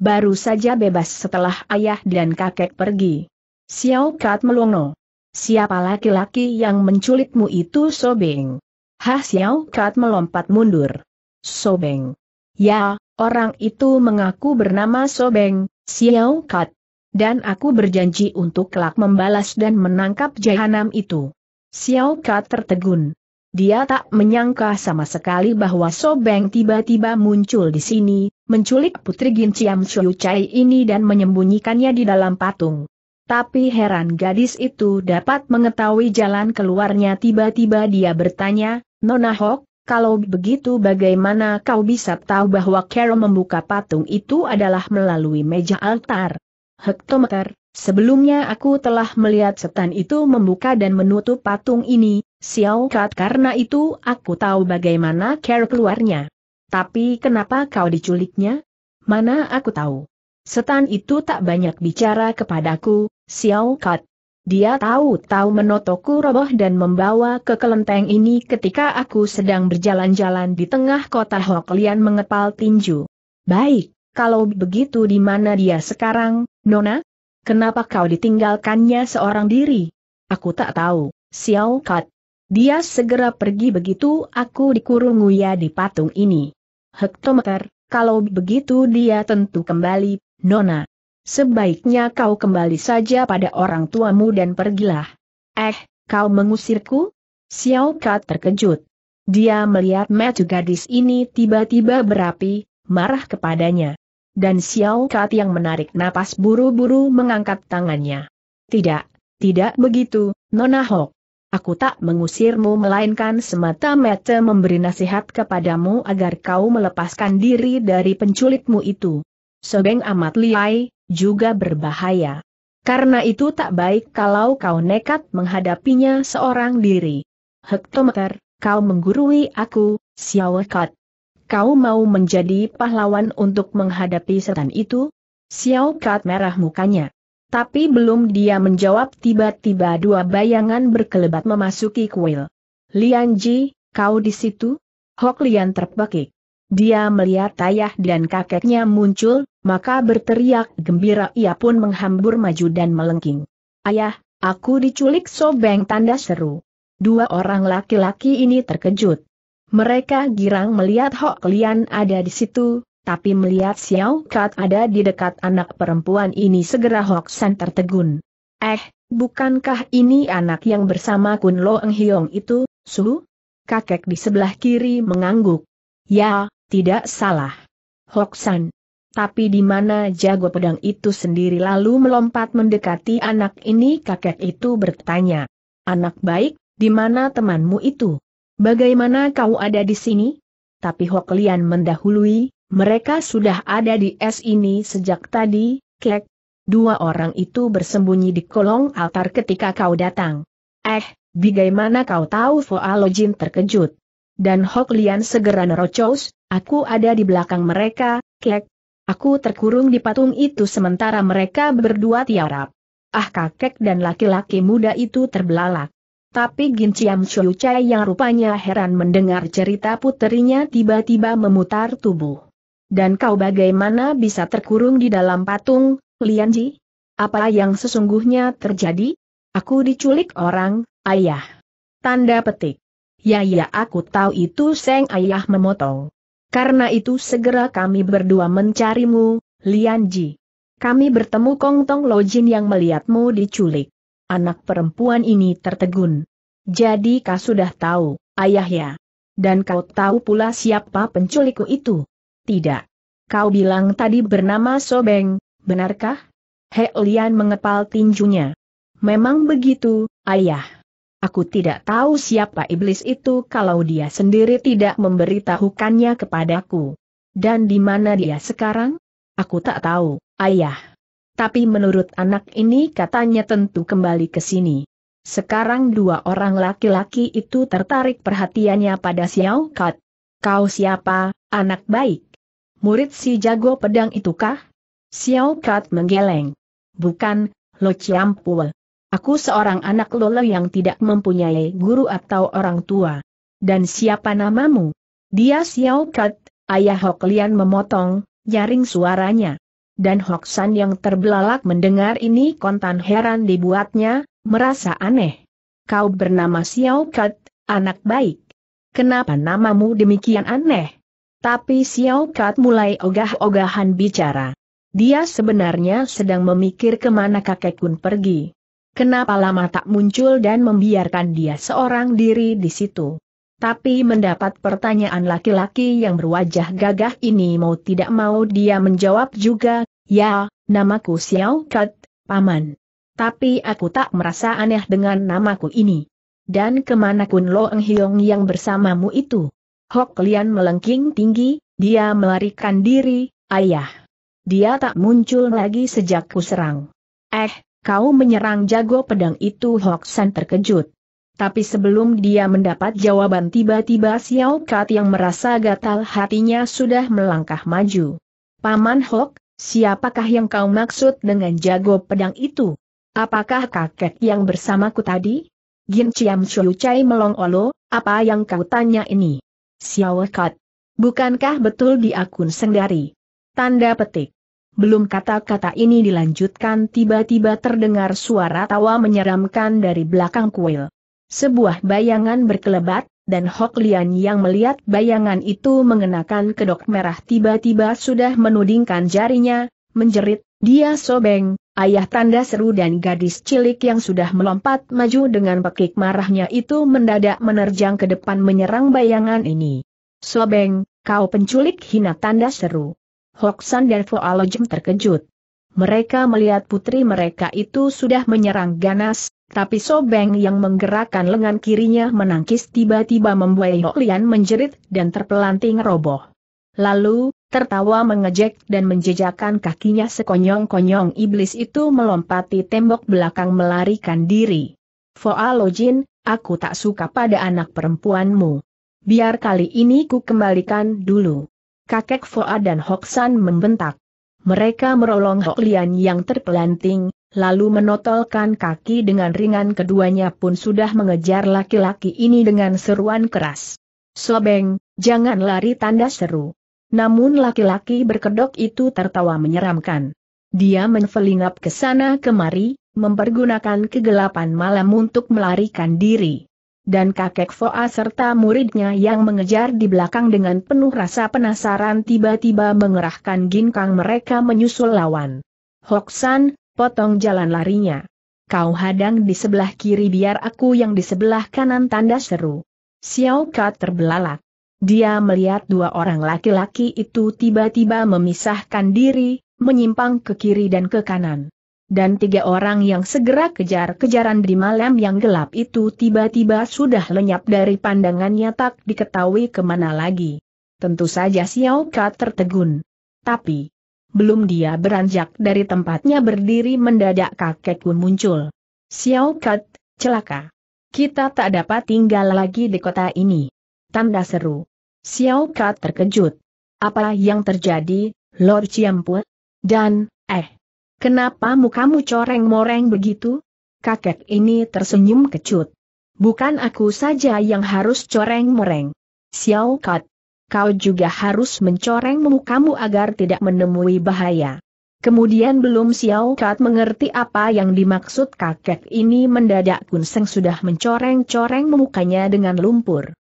Baru saja bebas setelah ayah dan kakek pergi. Xiao Kat melongo. Siapa laki-laki yang menculikmu itu Sobeng? Ha Xiao Kat melompat mundur. Sobeng. Ya, orang itu mengaku bernama Sobeng, Xiao Kat. Dan aku berjanji untuk kelak membalas dan menangkap jahanam itu. Xiao Kat tertegun. Dia tak menyangka sama sekali bahwa Sobeng tiba-tiba muncul di sini, menculik Putri Gin Chiam Chai ini dan menyembunyikannya di dalam patung. Tapi heran gadis itu dapat mengetahui jalan keluarnya tiba-tiba dia bertanya, Nona Hok, kalau begitu bagaimana kau bisa tahu bahwa Carol membuka patung itu adalah melalui meja altar? Hektometer, Sebelumnya aku telah melihat setan itu membuka dan menutup patung ini, Xiao Kat karena itu aku tahu bagaimana care keluarnya. Tapi kenapa kau diculiknya? Mana aku tahu. Setan itu tak banyak bicara kepadaku, Xiao Kat. Dia tahu-tahu menotoku roboh dan membawa ke kelenteng ini ketika aku sedang berjalan-jalan di tengah kota Hoklian mengepal tinju. Baik, kalau begitu di mana dia sekarang, Nona? Kenapa kau ditinggalkannya seorang diri? Aku tak tahu, Xiao Kat. Dia segera pergi begitu aku dikurung Uya di patung ini. Hektometer, kalau begitu dia tentu kembali, Nona. Sebaiknya kau kembali saja pada orang tuamu dan pergilah. Eh, kau mengusirku? Xiao Kat terkejut. Dia melihat mata gadis ini tiba-tiba berapi, marah kepadanya dan Xiao Kat yang menarik napas buru-buru mengangkat tangannya. Tidak, tidak begitu, Nona Hok. Aku tak mengusirmu melainkan semata-mata memberi nasihat kepadamu agar kau melepaskan diri dari penculitmu itu. Sobeng amat liai, juga berbahaya. Karena itu tak baik kalau kau nekat menghadapinya seorang diri. Hektometer, kau menggurui aku, Xiao Kat. Kau mau menjadi pahlawan untuk menghadapi setan itu? Xiao Kat merah mukanya. Tapi belum dia menjawab tiba-tiba dua bayangan berkelebat memasuki kuil. Lian Ji, kau di situ? Hok Lian terpekik. Dia melihat ayah dan kakeknya muncul, maka berteriak gembira ia pun menghambur maju dan melengking. Ayah, aku diculik sobeng tanda seru. Dua orang laki-laki ini terkejut. Mereka girang melihat Hok Lian ada di situ, tapi melihat Xiao Kat ada di dekat anak perempuan ini segera Hok San tertegun. Eh, bukankah ini anak yang bersama Kun Lo Eng Hiong itu, Su? Kakek di sebelah kiri mengangguk. Ya, tidak salah. Hok San, tapi di mana jago pedang itu sendiri lalu melompat mendekati anak ini kakek itu bertanya. Anak baik, di mana temanmu itu? Bagaimana kau ada di sini? Tapi Hoklian mendahului, mereka sudah ada di es ini sejak tadi, kek. Dua orang itu bersembunyi di kolong altar ketika kau datang. Eh, bagaimana kau tahu Foalojin terkejut? Dan Hoklian segera nerocos, aku ada di belakang mereka, kek. Aku terkurung di patung itu sementara mereka berdua tiarap. Ah kakek dan laki-laki muda itu terbelalak. Tapi Gin Chiam Chiu Chai yang rupanya heran mendengar cerita puterinya tiba-tiba memutar tubuh. Dan kau bagaimana bisa terkurung di dalam patung, Lian Ji? Apa yang sesungguhnya terjadi? Aku diculik orang, ayah. Tanda petik. Ya ya aku tahu itu Seng ayah memotong. Karena itu segera kami berdua mencarimu, Lian Ji. Kami bertemu Kong Tong Jin yang melihatmu diculik. Anak perempuan ini tertegun. Jadi kau sudah tahu, ayah ya. Dan kau tahu pula siapa penculikku itu? Tidak. Kau bilang tadi bernama Sobeng, benarkah? He Lian mengepal tinjunya. Memang begitu, ayah. Aku tidak tahu siapa iblis itu kalau dia sendiri tidak memberitahukannya kepadaku. Dan di mana dia sekarang? Aku tak tahu, ayah. Tapi menurut anak ini katanya tentu kembali ke sini. Sekarang dua orang laki-laki itu tertarik perhatiannya pada Xiao Kat. Kau siapa, anak baik? Murid si jago pedang itukah? Xiao Kat menggeleng. Bukan, Lo ciampul. Aku seorang anak lolo yang tidak mempunyai guru atau orang tua. Dan siapa namamu? Dia Xiao Kat, ayah Hoklian memotong, jaring suaranya dan Hoksan yang terbelalak mendengar ini kontan heran dibuatnya, merasa aneh. Kau bernama Xiao Kat, anak baik. Kenapa namamu demikian aneh? Tapi Xiao Kat mulai ogah-ogahan bicara. Dia sebenarnya sedang memikir kemana kakek Kun pergi. Kenapa lama tak muncul dan membiarkan dia seorang diri di situ. Tapi mendapat pertanyaan laki-laki yang berwajah gagah ini mau tidak mau dia menjawab juga, Ya, namaku Xiao Kat, Paman. Tapi aku tak merasa aneh dengan namaku ini. Dan kemanakun Lo Eng Hiong yang bersamamu itu. Hok Lian melengking tinggi, dia melarikan diri, ayah. Dia tak muncul lagi sejak ku serang. Eh, kau menyerang jago pedang itu Hok San terkejut. Tapi sebelum dia mendapat jawaban tiba-tiba Xiao Kat yang merasa gatal hatinya sudah melangkah maju. Paman Hok, Siapakah yang kau maksud dengan jago pedang itu? Apakah kakek yang bersamaku tadi? Gin Chiam Chiu Chai melongolo, apa yang kau tanya ini? Kat. Bukankah betul di akun sendari? Tanda petik. Belum kata-kata ini dilanjutkan tiba-tiba terdengar suara tawa menyeramkan dari belakang kuil. Sebuah bayangan berkelebat, dan Hok Lian yang melihat bayangan itu mengenakan kedok merah tiba-tiba sudah menudingkan jarinya, menjerit, dia sobeng, ayah tanda seru dan gadis cilik yang sudah melompat maju dengan pekik marahnya itu mendadak menerjang ke depan menyerang bayangan ini. Sobeng, kau penculik hina tanda seru. Hok San dan Foalojem terkejut. Mereka melihat putri mereka itu sudah menyerang ganas, tapi Sobeng yang menggerakkan lengan kirinya menangkis tiba-tiba membuai Hok Lian menjerit dan terpelanting roboh. Lalu, tertawa mengejek dan menjejakkan kakinya sekonyong-konyong iblis itu melompati tembok belakang melarikan diri. Foa Lojin, aku tak suka pada anak perempuanmu. Biar kali ini ku kembalikan dulu. Kakek Foa dan Hoksan membentak. Mereka merolong Hok Lian yang terpelanting, lalu menotolkan kaki dengan ringan keduanya pun sudah mengejar laki-laki ini dengan seruan keras. Sobeng, jangan lari tanda seru. Namun laki-laki berkedok itu tertawa menyeramkan. Dia menfelingap ke sana kemari, mempergunakan kegelapan malam untuk melarikan diri. Dan kakek Foa serta muridnya yang mengejar di belakang dengan penuh rasa penasaran tiba-tiba mengerahkan ginkang mereka menyusul lawan. Hoksan, potong jalan larinya. Kau hadang di sebelah kiri biar aku yang di sebelah kanan tanda seru. Xiao Ka terbelalak. Dia melihat dua orang laki-laki itu tiba-tiba memisahkan diri, menyimpang ke kiri dan ke kanan. Dan tiga orang yang segera kejar-kejaran di malam yang gelap itu tiba-tiba sudah lenyap dari pandangannya tak diketahui kemana lagi. Tentu saja Xiao Ka tertegun. Tapi, belum dia beranjak dari tempatnya berdiri mendadak kakek pun muncul. Xiao Kat, celaka. Kita tak dapat tinggal lagi di kota ini. Tanda seru. Xiao Kat terkejut. Apa yang terjadi, Lord Ciampu? Dan, eh, kenapa mukamu coreng-moreng begitu? Kakek ini tersenyum kecut. Bukan aku saja yang harus coreng-moreng. Xiao Kat, kau juga harus mencoreng mukamu agar tidak menemui bahaya. Kemudian belum Xiao Kat mengerti apa yang dimaksud kakek ini mendadak Seng sudah mencoreng-coreng mukanya dengan lumpur.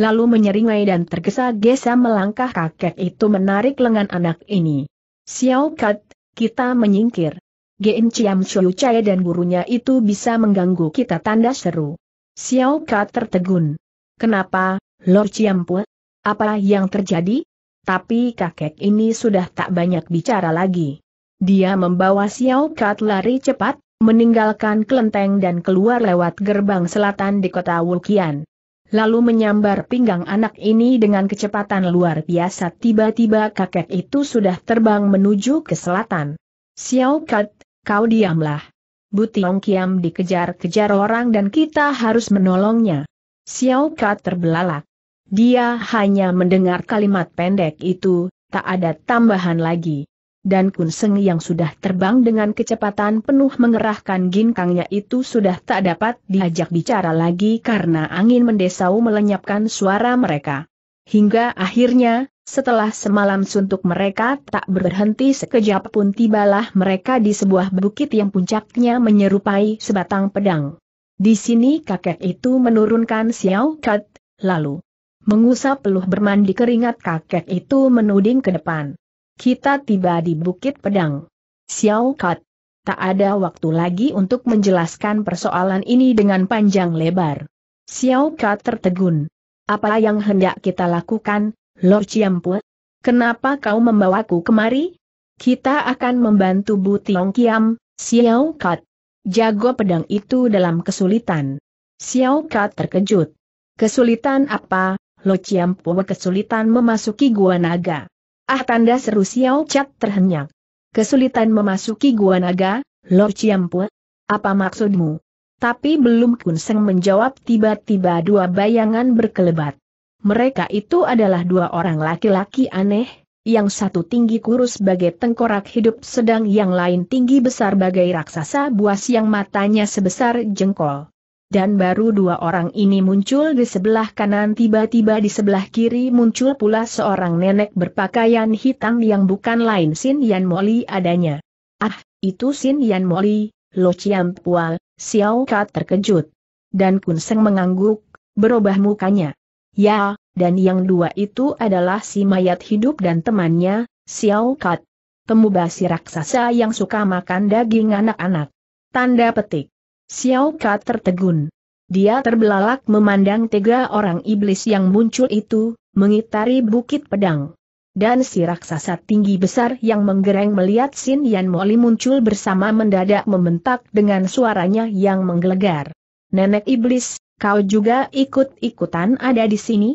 Lalu menyeringai dan tergesa-gesa melangkah kakek itu menarik lengan anak ini. Xiao Kat, kita menyingkir. Gen Chiam Chiu Chai dan gurunya itu bisa mengganggu kita tanda seru. Xiao Kat tertegun. Kenapa, Lord Chiam Pua? Apa yang terjadi? Tapi kakek ini sudah tak banyak bicara lagi. Dia membawa Xiao Kat lari cepat, meninggalkan kelenteng dan keluar lewat gerbang selatan di kota Wukian. Lalu menyambar pinggang anak ini dengan kecepatan luar biasa tiba-tiba kakek itu sudah terbang menuju ke selatan. Xiao Kat, kau diamlah. Butiong Kiam dikejar-kejar orang dan kita harus menolongnya. Xiao Kat terbelalak. Dia hanya mendengar kalimat pendek itu, tak ada tambahan lagi. Dan Kun Seng yang sudah terbang dengan kecepatan penuh mengerahkan ginkangnya itu sudah tak dapat diajak bicara lagi karena angin mendesau melenyapkan suara mereka. Hingga akhirnya, setelah semalam suntuk mereka tak berhenti sekejap pun tibalah mereka di sebuah bukit yang puncaknya menyerupai sebatang pedang. Di sini kakek itu menurunkan Xiao Kat, lalu Mengusap peluh bermandi keringat kakek itu menuding ke depan. Kita tiba di Bukit Pedang. Xiao Kat. Tak ada waktu lagi untuk menjelaskan persoalan ini dengan panjang lebar. Xiao Kat tertegun. Apa yang hendak kita lakukan, Lord Ciampu? Kenapa kau membawaku kemari? Kita akan membantu Bu Tiong Kiam, Xiao Kat. Jago pedang itu dalam kesulitan. Xiao Kat terkejut. Kesulitan apa, Lo Chiam Pua kesulitan memasuki gua naga. Ah tanda seru Xiao Chat terhenyak. Kesulitan memasuki gua naga, Lo Chiam Pua? Apa maksudmu? Tapi belum Kunseng menjawab tiba-tiba dua bayangan berkelebat. Mereka itu adalah dua orang laki-laki aneh, yang satu tinggi kurus bagai tengkorak hidup sedang yang lain tinggi besar bagai raksasa buas yang matanya sebesar jengkol dan baru dua orang ini muncul di sebelah kanan tiba-tiba di sebelah kiri muncul pula seorang nenek berpakaian hitam yang bukan lain Sin Yan Moli adanya. Ah, itu Sin Yan Moli, Lo Chiam Pual, Xiao Ka terkejut. Dan Kun Seng mengangguk, berubah mukanya. Ya, dan yang dua itu adalah si mayat hidup dan temannya, Xiao Kat. Temu basi raksasa yang suka makan daging anak-anak. Tanda petik. Xiao Ka tertegun. Dia terbelalak memandang tiga orang iblis yang muncul itu, mengitari bukit pedang. Dan si raksasa tinggi besar yang menggereng melihat Sin Yan Moli muncul bersama mendadak membentak dengan suaranya yang menggelegar. Nenek iblis, kau juga ikut-ikutan ada di sini?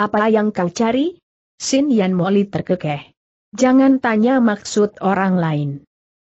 Apa yang kau cari? Sin Yan Moli terkekeh. Jangan tanya maksud orang lain.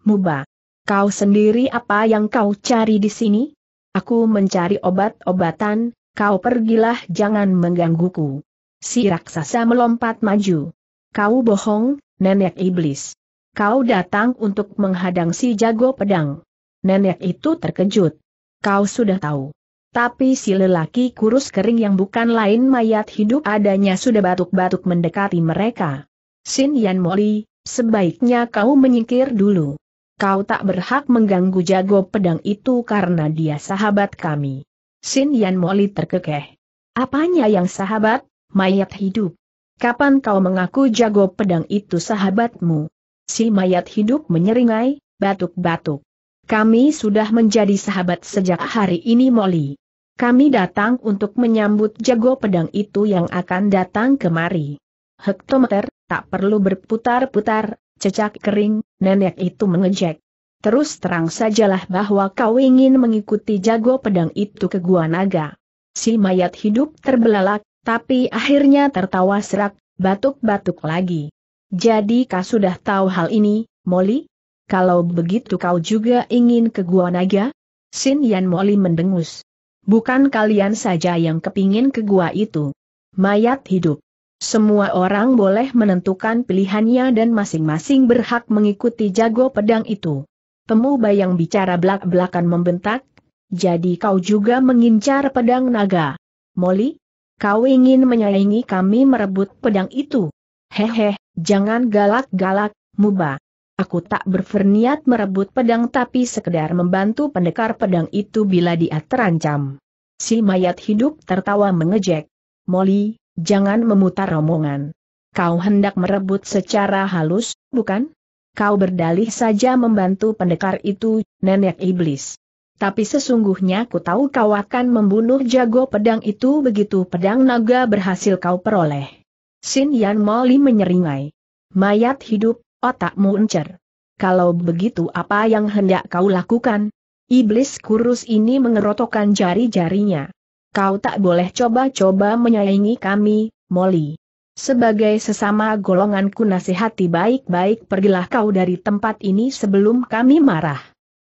Muba. Kau sendiri apa yang kau cari di sini? Aku mencari obat-obatan, kau pergilah jangan menggangguku. Si raksasa melompat maju. Kau bohong, nenek iblis. Kau datang untuk menghadang si jago pedang. Nenek itu terkejut. Kau sudah tahu. Tapi si lelaki kurus kering yang bukan lain mayat hidup adanya sudah batuk-batuk mendekati mereka. Sin Yan Moli, sebaiknya kau menyingkir dulu kau tak berhak mengganggu jago pedang itu karena dia sahabat kami. Sin Yan Moli terkekeh. Apanya yang sahabat? Mayat hidup. Kapan kau mengaku jago pedang itu sahabatmu? Si mayat hidup menyeringai, batuk-batuk. Kami sudah menjadi sahabat sejak hari ini Moli. Kami datang untuk menyambut jago pedang itu yang akan datang kemari. Hektometer, tak perlu berputar-putar, Cecak kering, nenek itu mengejek. Terus terang sajalah bahwa kau ingin mengikuti jago pedang itu ke Gua Naga. Si mayat hidup terbelalak, tapi akhirnya tertawa serak, batuk-batuk lagi. Jadi kau sudah tahu hal ini, Molly? Kalau begitu kau juga ingin ke Gua Naga? Sin Yan Molly mendengus. Bukan kalian saja yang kepingin ke gua itu. Mayat hidup. Semua orang boleh menentukan pilihannya dan masing-masing berhak mengikuti jago pedang itu. Temu bayang bicara belak-belakan membentak, jadi kau juga mengincar pedang naga. Molly, kau ingin menyaingi kami merebut pedang itu. Hehe, jangan galak-galak, muba. Aku tak berferniat merebut pedang tapi sekedar membantu pendekar pedang itu bila dia terancam. Si mayat hidup tertawa mengejek. Molly, Jangan memutar omongan. Kau hendak merebut secara halus, bukan? Kau berdalih saja membantu pendekar itu, nenek iblis. Tapi sesungguhnya ku tahu kau akan membunuh jago pedang itu begitu pedang naga berhasil kau peroleh. Sin Yan Moli menyeringai. Mayat hidup, otak encer. Kalau begitu apa yang hendak kau lakukan? Iblis kurus ini mengerotokkan jari-jarinya kau tak boleh coba-coba menyaingi kami, Molly. Sebagai sesama golonganku nasihati baik-baik pergilah kau dari tempat ini sebelum kami marah.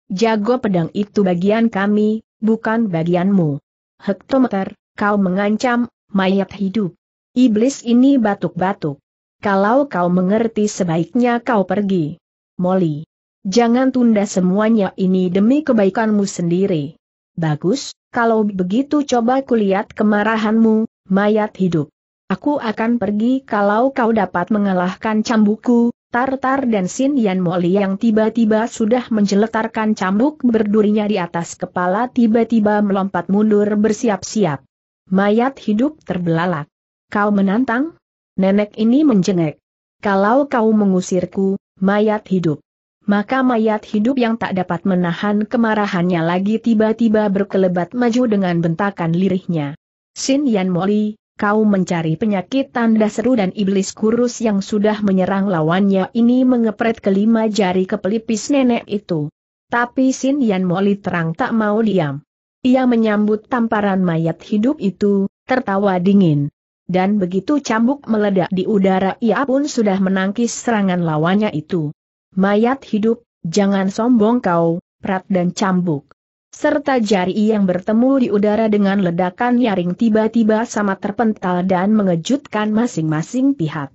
Jago pedang itu bagian kami, bukan bagianmu. Hektometer, kau mengancam, mayat hidup. Iblis ini batuk-batuk. Kalau kau mengerti sebaiknya kau pergi. Molly. Jangan tunda semuanya ini demi kebaikanmu sendiri. Bagus, kalau begitu coba kulihat kemarahanmu, mayat hidup. Aku akan pergi kalau kau dapat mengalahkan cambuku, Tartar dan Sin Yan Moli yang tiba-tiba sudah menjeletarkan cambuk berdurinya di atas kepala tiba-tiba melompat mundur bersiap-siap. Mayat hidup terbelalak. Kau menantang? Nenek ini menjengek. Kalau kau mengusirku, mayat hidup maka mayat hidup yang tak dapat menahan kemarahannya lagi tiba-tiba berkelebat maju dengan bentakan lirihnya. Sin Yan Moli, kau mencari penyakit tanda seru dan iblis kurus yang sudah menyerang lawannya ini mengepret kelima jari ke pelipis nenek itu. Tapi Sin Yan Moli terang tak mau diam. Ia menyambut tamparan mayat hidup itu, tertawa dingin. Dan begitu cambuk meledak di udara ia pun sudah menangkis serangan lawannya itu mayat hidup, jangan sombong kau, prat dan cambuk. Serta jari yang bertemu di udara dengan ledakan nyaring tiba-tiba sama terpental dan mengejutkan masing-masing pihak.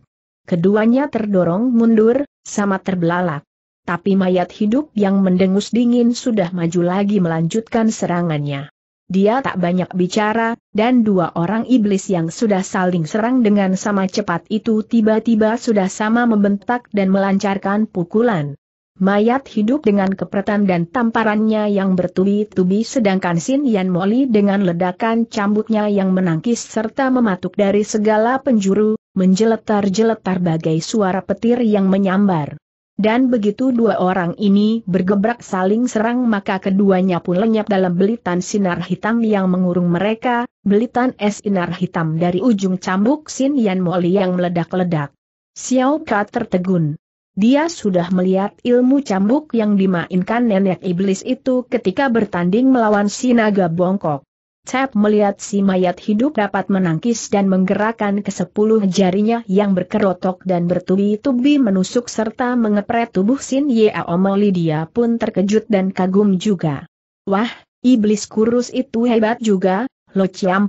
Keduanya terdorong mundur, sama terbelalak. Tapi mayat hidup yang mendengus dingin sudah maju lagi melanjutkan serangannya dia tak banyak bicara, dan dua orang iblis yang sudah saling serang dengan sama cepat itu tiba-tiba sudah sama membentak dan melancarkan pukulan. Mayat hidup dengan kepretan dan tamparannya yang bertubi-tubi sedangkan Sin Yan Moli dengan ledakan cambuknya yang menangkis serta mematuk dari segala penjuru, menjeletar-jeletar bagai suara petir yang menyambar. Dan begitu dua orang ini bergebrak saling serang maka keduanya pun lenyap dalam belitan sinar hitam yang mengurung mereka, belitan es sinar hitam dari ujung cambuk Sin Yan Moli yang meledak-ledak. Xiao Ka tertegun. Dia sudah melihat ilmu cambuk yang dimainkan nenek iblis itu ketika bertanding melawan Sinaga bongkok. Cep melihat si mayat hidup dapat menangkis dan menggerakkan ke sepuluh jarinya yang berkerotok dan bertubi-tubi menusuk serta mengepret tubuh Sin Yao Meli dia pun terkejut dan kagum juga. Wah, iblis kurus itu hebat juga, Lo Chiam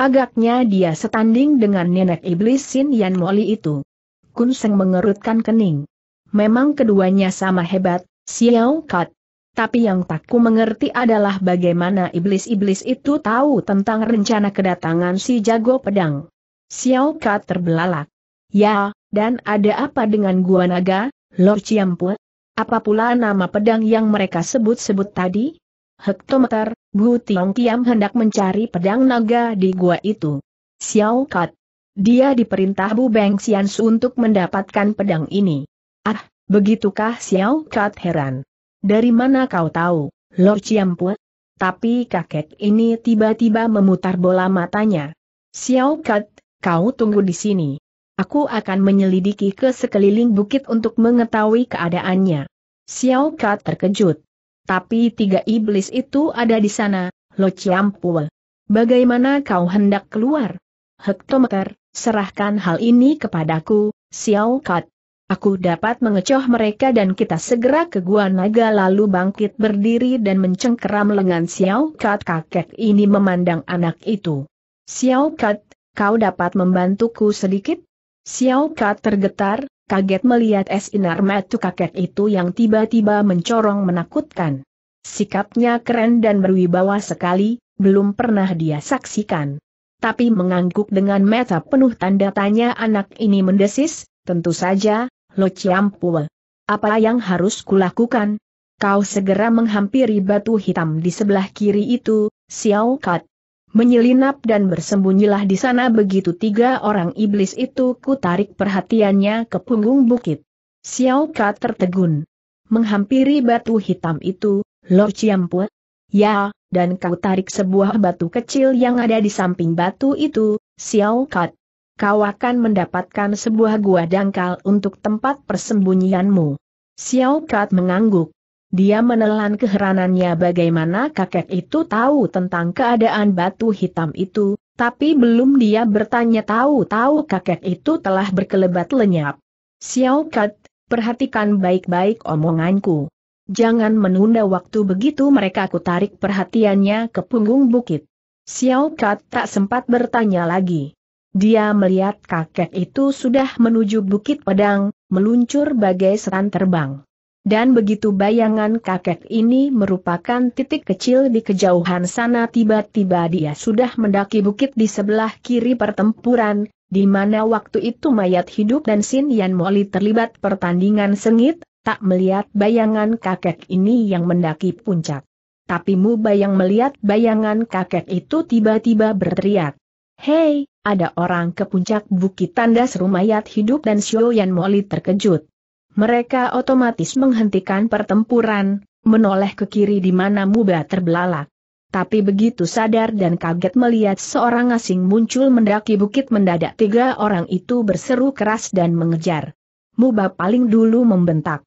Agaknya dia setanding dengan nenek iblis Sin Yan Moli itu. Kun Seng mengerutkan kening. Memang keduanya sama hebat, Xiao Kat, tapi yang tak ku mengerti adalah bagaimana iblis-iblis itu tahu tentang rencana kedatangan si jago pedang. Xiao Ka terbelalak. Ya, dan ada apa dengan gua naga, Lord Ciampu? Apa pula nama pedang yang mereka sebut-sebut tadi? Hektometer, Bu Tiong Kiam hendak mencari pedang naga di gua itu. Xiao Ka. Dia diperintah Bu Beng Xiansu untuk mendapatkan pedang ini. Ah, begitukah Xiao Ka heran. Dari mana kau tahu, Lord Ciampu? Tapi kakek ini tiba-tiba memutar bola matanya. Xiao Kat, kau tunggu di sini. Aku akan menyelidiki ke sekeliling bukit untuk mengetahui keadaannya. Xiao Kat terkejut. Tapi tiga iblis itu ada di sana, Lo Chiampul. Bagaimana kau hendak keluar? Hektometer, serahkan hal ini kepadaku, Xiao Kat. Aku dapat mengecoh mereka dan kita segera ke Gua Naga lalu bangkit berdiri dan mencengkeram lengan Xiao Kat kakek ini memandang anak itu. Xiao Kat, kau dapat membantuku sedikit? Xiao Kat tergetar, kaget melihat es inar kakek itu yang tiba-tiba mencorong menakutkan. Sikapnya keren dan berwibawa sekali, belum pernah dia saksikan. Tapi mengangguk dengan mata penuh tanda tanya anak ini mendesis, tentu saja, Lo Chiampue. Apa yang harus kulakukan? Kau segera menghampiri batu hitam di sebelah kiri itu, Xiao Kat. Menyelinap dan bersembunyilah di sana begitu tiga orang iblis itu ku tarik perhatiannya ke punggung bukit. Xiao Kat tertegun. Menghampiri batu hitam itu, Lo Chiampue. Ya, dan kau tarik sebuah batu kecil yang ada di samping batu itu, Xiao Kat kau akan mendapatkan sebuah gua dangkal untuk tempat persembunyianmu. Xiao Kat mengangguk. Dia menelan keheranannya bagaimana kakek itu tahu tentang keadaan batu hitam itu, tapi belum dia bertanya tahu-tahu kakek itu telah berkelebat lenyap. Xiao Kat, perhatikan baik-baik omonganku. Jangan menunda waktu begitu mereka ku tarik perhatiannya ke punggung bukit. Xiao Kat tak sempat bertanya lagi. Dia melihat kakek itu sudah menuju bukit pedang, meluncur bagai seran terbang. Dan begitu bayangan kakek ini merupakan titik kecil di kejauhan sana tiba-tiba dia sudah mendaki bukit di sebelah kiri pertempuran, di mana waktu itu mayat hidup dan Sin Yan Moli terlibat pertandingan sengit, tak melihat bayangan kakek ini yang mendaki puncak. Tapi Mu Bayang melihat bayangan kakek itu tiba-tiba berteriak. Hei, ada orang ke puncak bukit tandas rumayat hidup dan Yan Moli terkejut. Mereka otomatis menghentikan pertempuran, menoleh ke kiri di mana Muba terbelalak. Tapi begitu sadar dan kaget melihat seorang asing muncul mendaki bukit mendadak tiga orang itu berseru keras dan mengejar. Muba paling dulu membentak.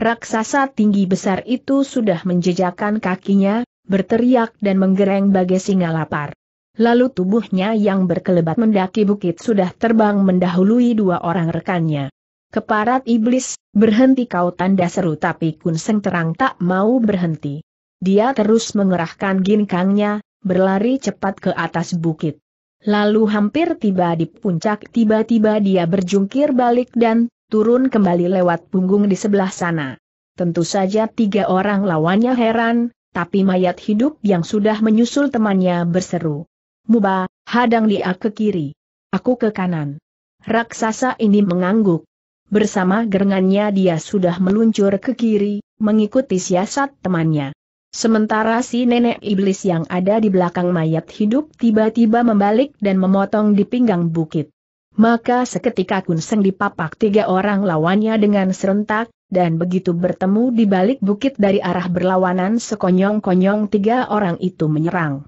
Raksasa tinggi besar itu sudah menjejakkan kakinya, berteriak dan menggereng bagai singa lapar. Lalu tubuhnya yang berkelebat mendaki bukit sudah terbang mendahului dua orang rekannya. Keparat iblis, berhenti kau tanda seru tapi kunseng terang tak mau berhenti. Dia terus mengerahkan ginkangnya, berlari cepat ke atas bukit. Lalu hampir tiba di puncak tiba-tiba dia berjungkir balik dan turun kembali lewat punggung di sebelah sana. Tentu saja tiga orang lawannya heran, tapi mayat hidup yang sudah menyusul temannya berseru. Muba, hadang dia ke kiri. Aku ke kanan. Raksasa ini mengangguk. Bersama gerengannya dia sudah meluncur ke kiri, mengikuti siasat temannya. Sementara si nenek iblis yang ada di belakang mayat hidup tiba-tiba membalik dan memotong di pinggang bukit. Maka seketika Kunseng dipapak tiga orang lawannya dengan serentak, dan begitu bertemu di balik bukit dari arah berlawanan sekonyong-konyong tiga orang itu menyerang.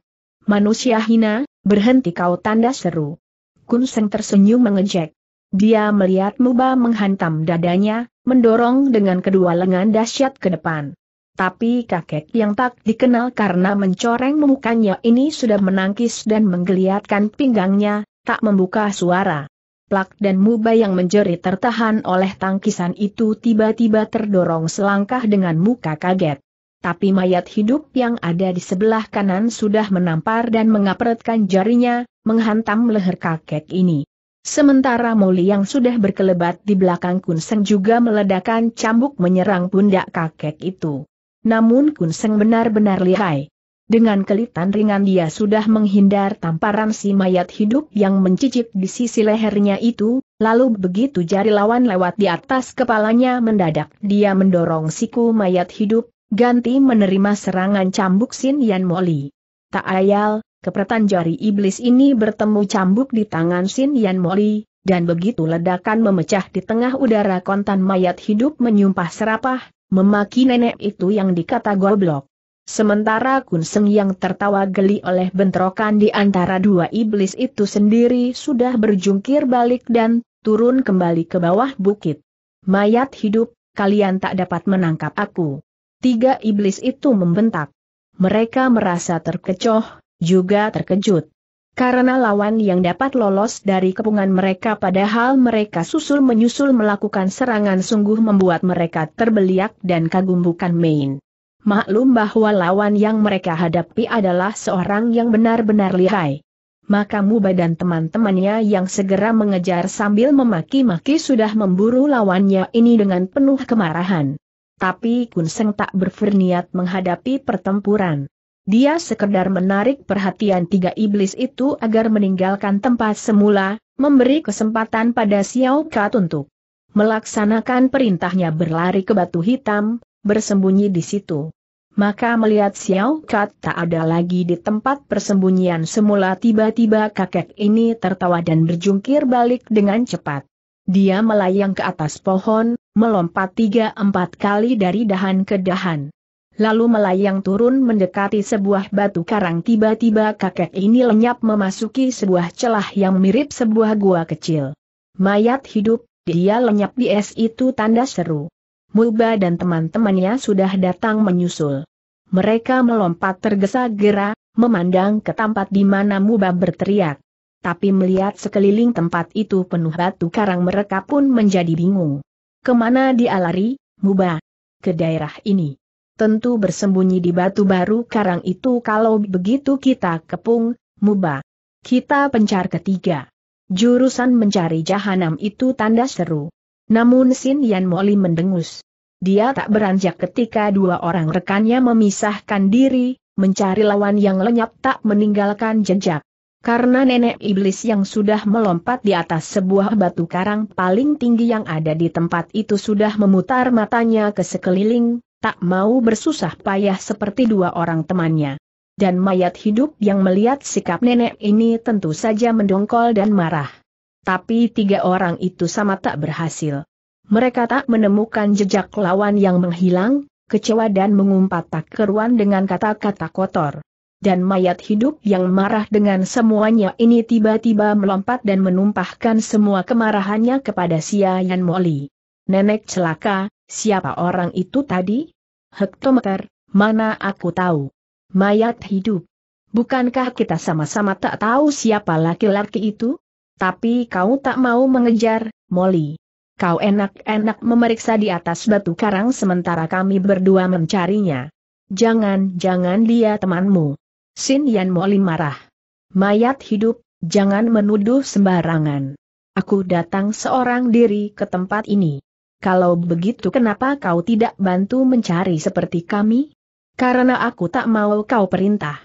Manusia hina, berhenti kau tanda seru. Kun Seng tersenyum mengejek. Dia melihat Muba menghantam dadanya, mendorong dengan kedua lengan dahsyat ke depan. Tapi kakek yang tak dikenal karena mencoreng mukanya ini sudah menangkis dan menggeliatkan pinggangnya, tak membuka suara. Plak dan Muba yang menjerit tertahan oleh tangkisan itu tiba-tiba terdorong selangkah dengan muka kaget tapi mayat hidup yang ada di sebelah kanan sudah menampar dan mengapretkan jarinya, menghantam leher kakek ini. Sementara Moli yang sudah berkelebat di belakang Kunseng juga meledakkan cambuk menyerang pundak kakek itu. Namun Kunseng benar-benar lihai. Dengan kelitan ringan dia sudah menghindar tamparan si mayat hidup yang mencicip di sisi lehernya itu, lalu begitu jari lawan lewat di atas kepalanya mendadak dia mendorong siku mayat hidup, Ganti menerima serangan cambuk Sin Yan Moli. Tak ayal, kepretan jari iblis ini bertemu cambuk di tangan Sin Yan Moli, dan begitu ledakan memecah di tengah udara kontan mayat hidup menyumpah serapah, memaki nenek itu yang dikata goblok. Sementara Kun Seng yang tertawa geli oleh bentrokan di antara dua iblis itu sendiri sudah berjungkir balik dan turun kembali ke bawah bukit. Mayat hidup, kalian tak dapat menangkap aku. Tiga iblis itu membentak. Mereka merasa terkecoh, juga terkejut. Karena lawan yang dapat lolos dari kepungan mereka padahal mereka susul-menyusul melakukan serangan sungguh membuat mereka terbeliak dan kagum bukan main. Maklum bahwa lawan yang mereka hadapi adalah seorang yang benar-benar lihai. Maka Muba dan teman-temannya yang segera mengejar sambil memaki-maki sudah memburu lawannya ini dengan penuh kemarahan tapi Seng tak berniat menghadapi pertempuran. Dia sekedar menarik perhatian tiga iblis itu agar meninggalkan tempat semula, memberi kesempatan pada Xiao Kat untuk melaksanakan perintahnya berlari ke batu hitam, bersembunyi di situ. Maka melihat Xiao Kat tak ada lagi di tempat persembunyian semula tiba-tiba kakek ini tertawa dan berjungkir balik dengan cepat. Dia melayang ke atas pohon, melompat tiga empat kali dari dahan ke dahan. Lalu melayang turun mendekati sebuah batu karang tiba-tiba kakek ini lenyap memasuki sebuah celah yang mirip sebuah gua kecil. Mayat hidup, dia lenyap di es itu tanda seru. Muba dan teman-temannya sudah datang menyusul. Mereka melompat tergesa-gera, memandang ke tempat di mana Muba berteriak tapi melihat sekeliling tempat itu penuh batu karang mereka pun menjadi bingung. Kemana dia lari, Muba? Ke daerah ini. Tentu bersembunyi di batu baru karang itu kalau begitu kita kepung, Muba. Kita pencar ketiga. Jurusan mencari jahanam itu tanda seru. Namun Sin Yan Moli mendengus. Dia tak beranjak ketika dua orang rekannya memisahkan diri, mencari lawan yang lenyap tak meninggalkan jejak. Karena nenek iblis yang sudah melompat di atas sebuah batu karang paling tinggi yang ada di tempat itu sudah memutar matanya ke sekeliling, tak mau bersusah payah seperti dua orang temannya. Dan mayat hidup yang melihat sikap nenek ini tentu saja mendongkol dan marah. Tapi tiga orang itu sama tak berhasil. Mereka tak menemukan jejak lawan yang menghilang, kecewa dan mengumpat tak keruan dengan kata-kata kotor dan mayat hidup yang marah dengan semuanya ini tiba-tiba melompat dan menumpahkan semua kemarahannya kepada Sia Yan Moli. Nenek celaka, siapa orang itu tadi? Hektometer, mana aku tahu? Mayat hidup. Bukankah kita sama-sama tak tahu siapa laki-laki itu? Tapi kau tak mau mengejar, Molly. Kau enak-enak memeriksa di atas batu karang sementara kami berdua mencarinya. Jangan-jangan dia temanmu. Sin Yan Moli marah. Mayat hidup, jangan menuduh sembarangan. Aku datang seorang diri ke tempat ini. Kalau begitu kenapa kau tidak bantu mencari seperti kami? Karena aku tak mau kau perintah.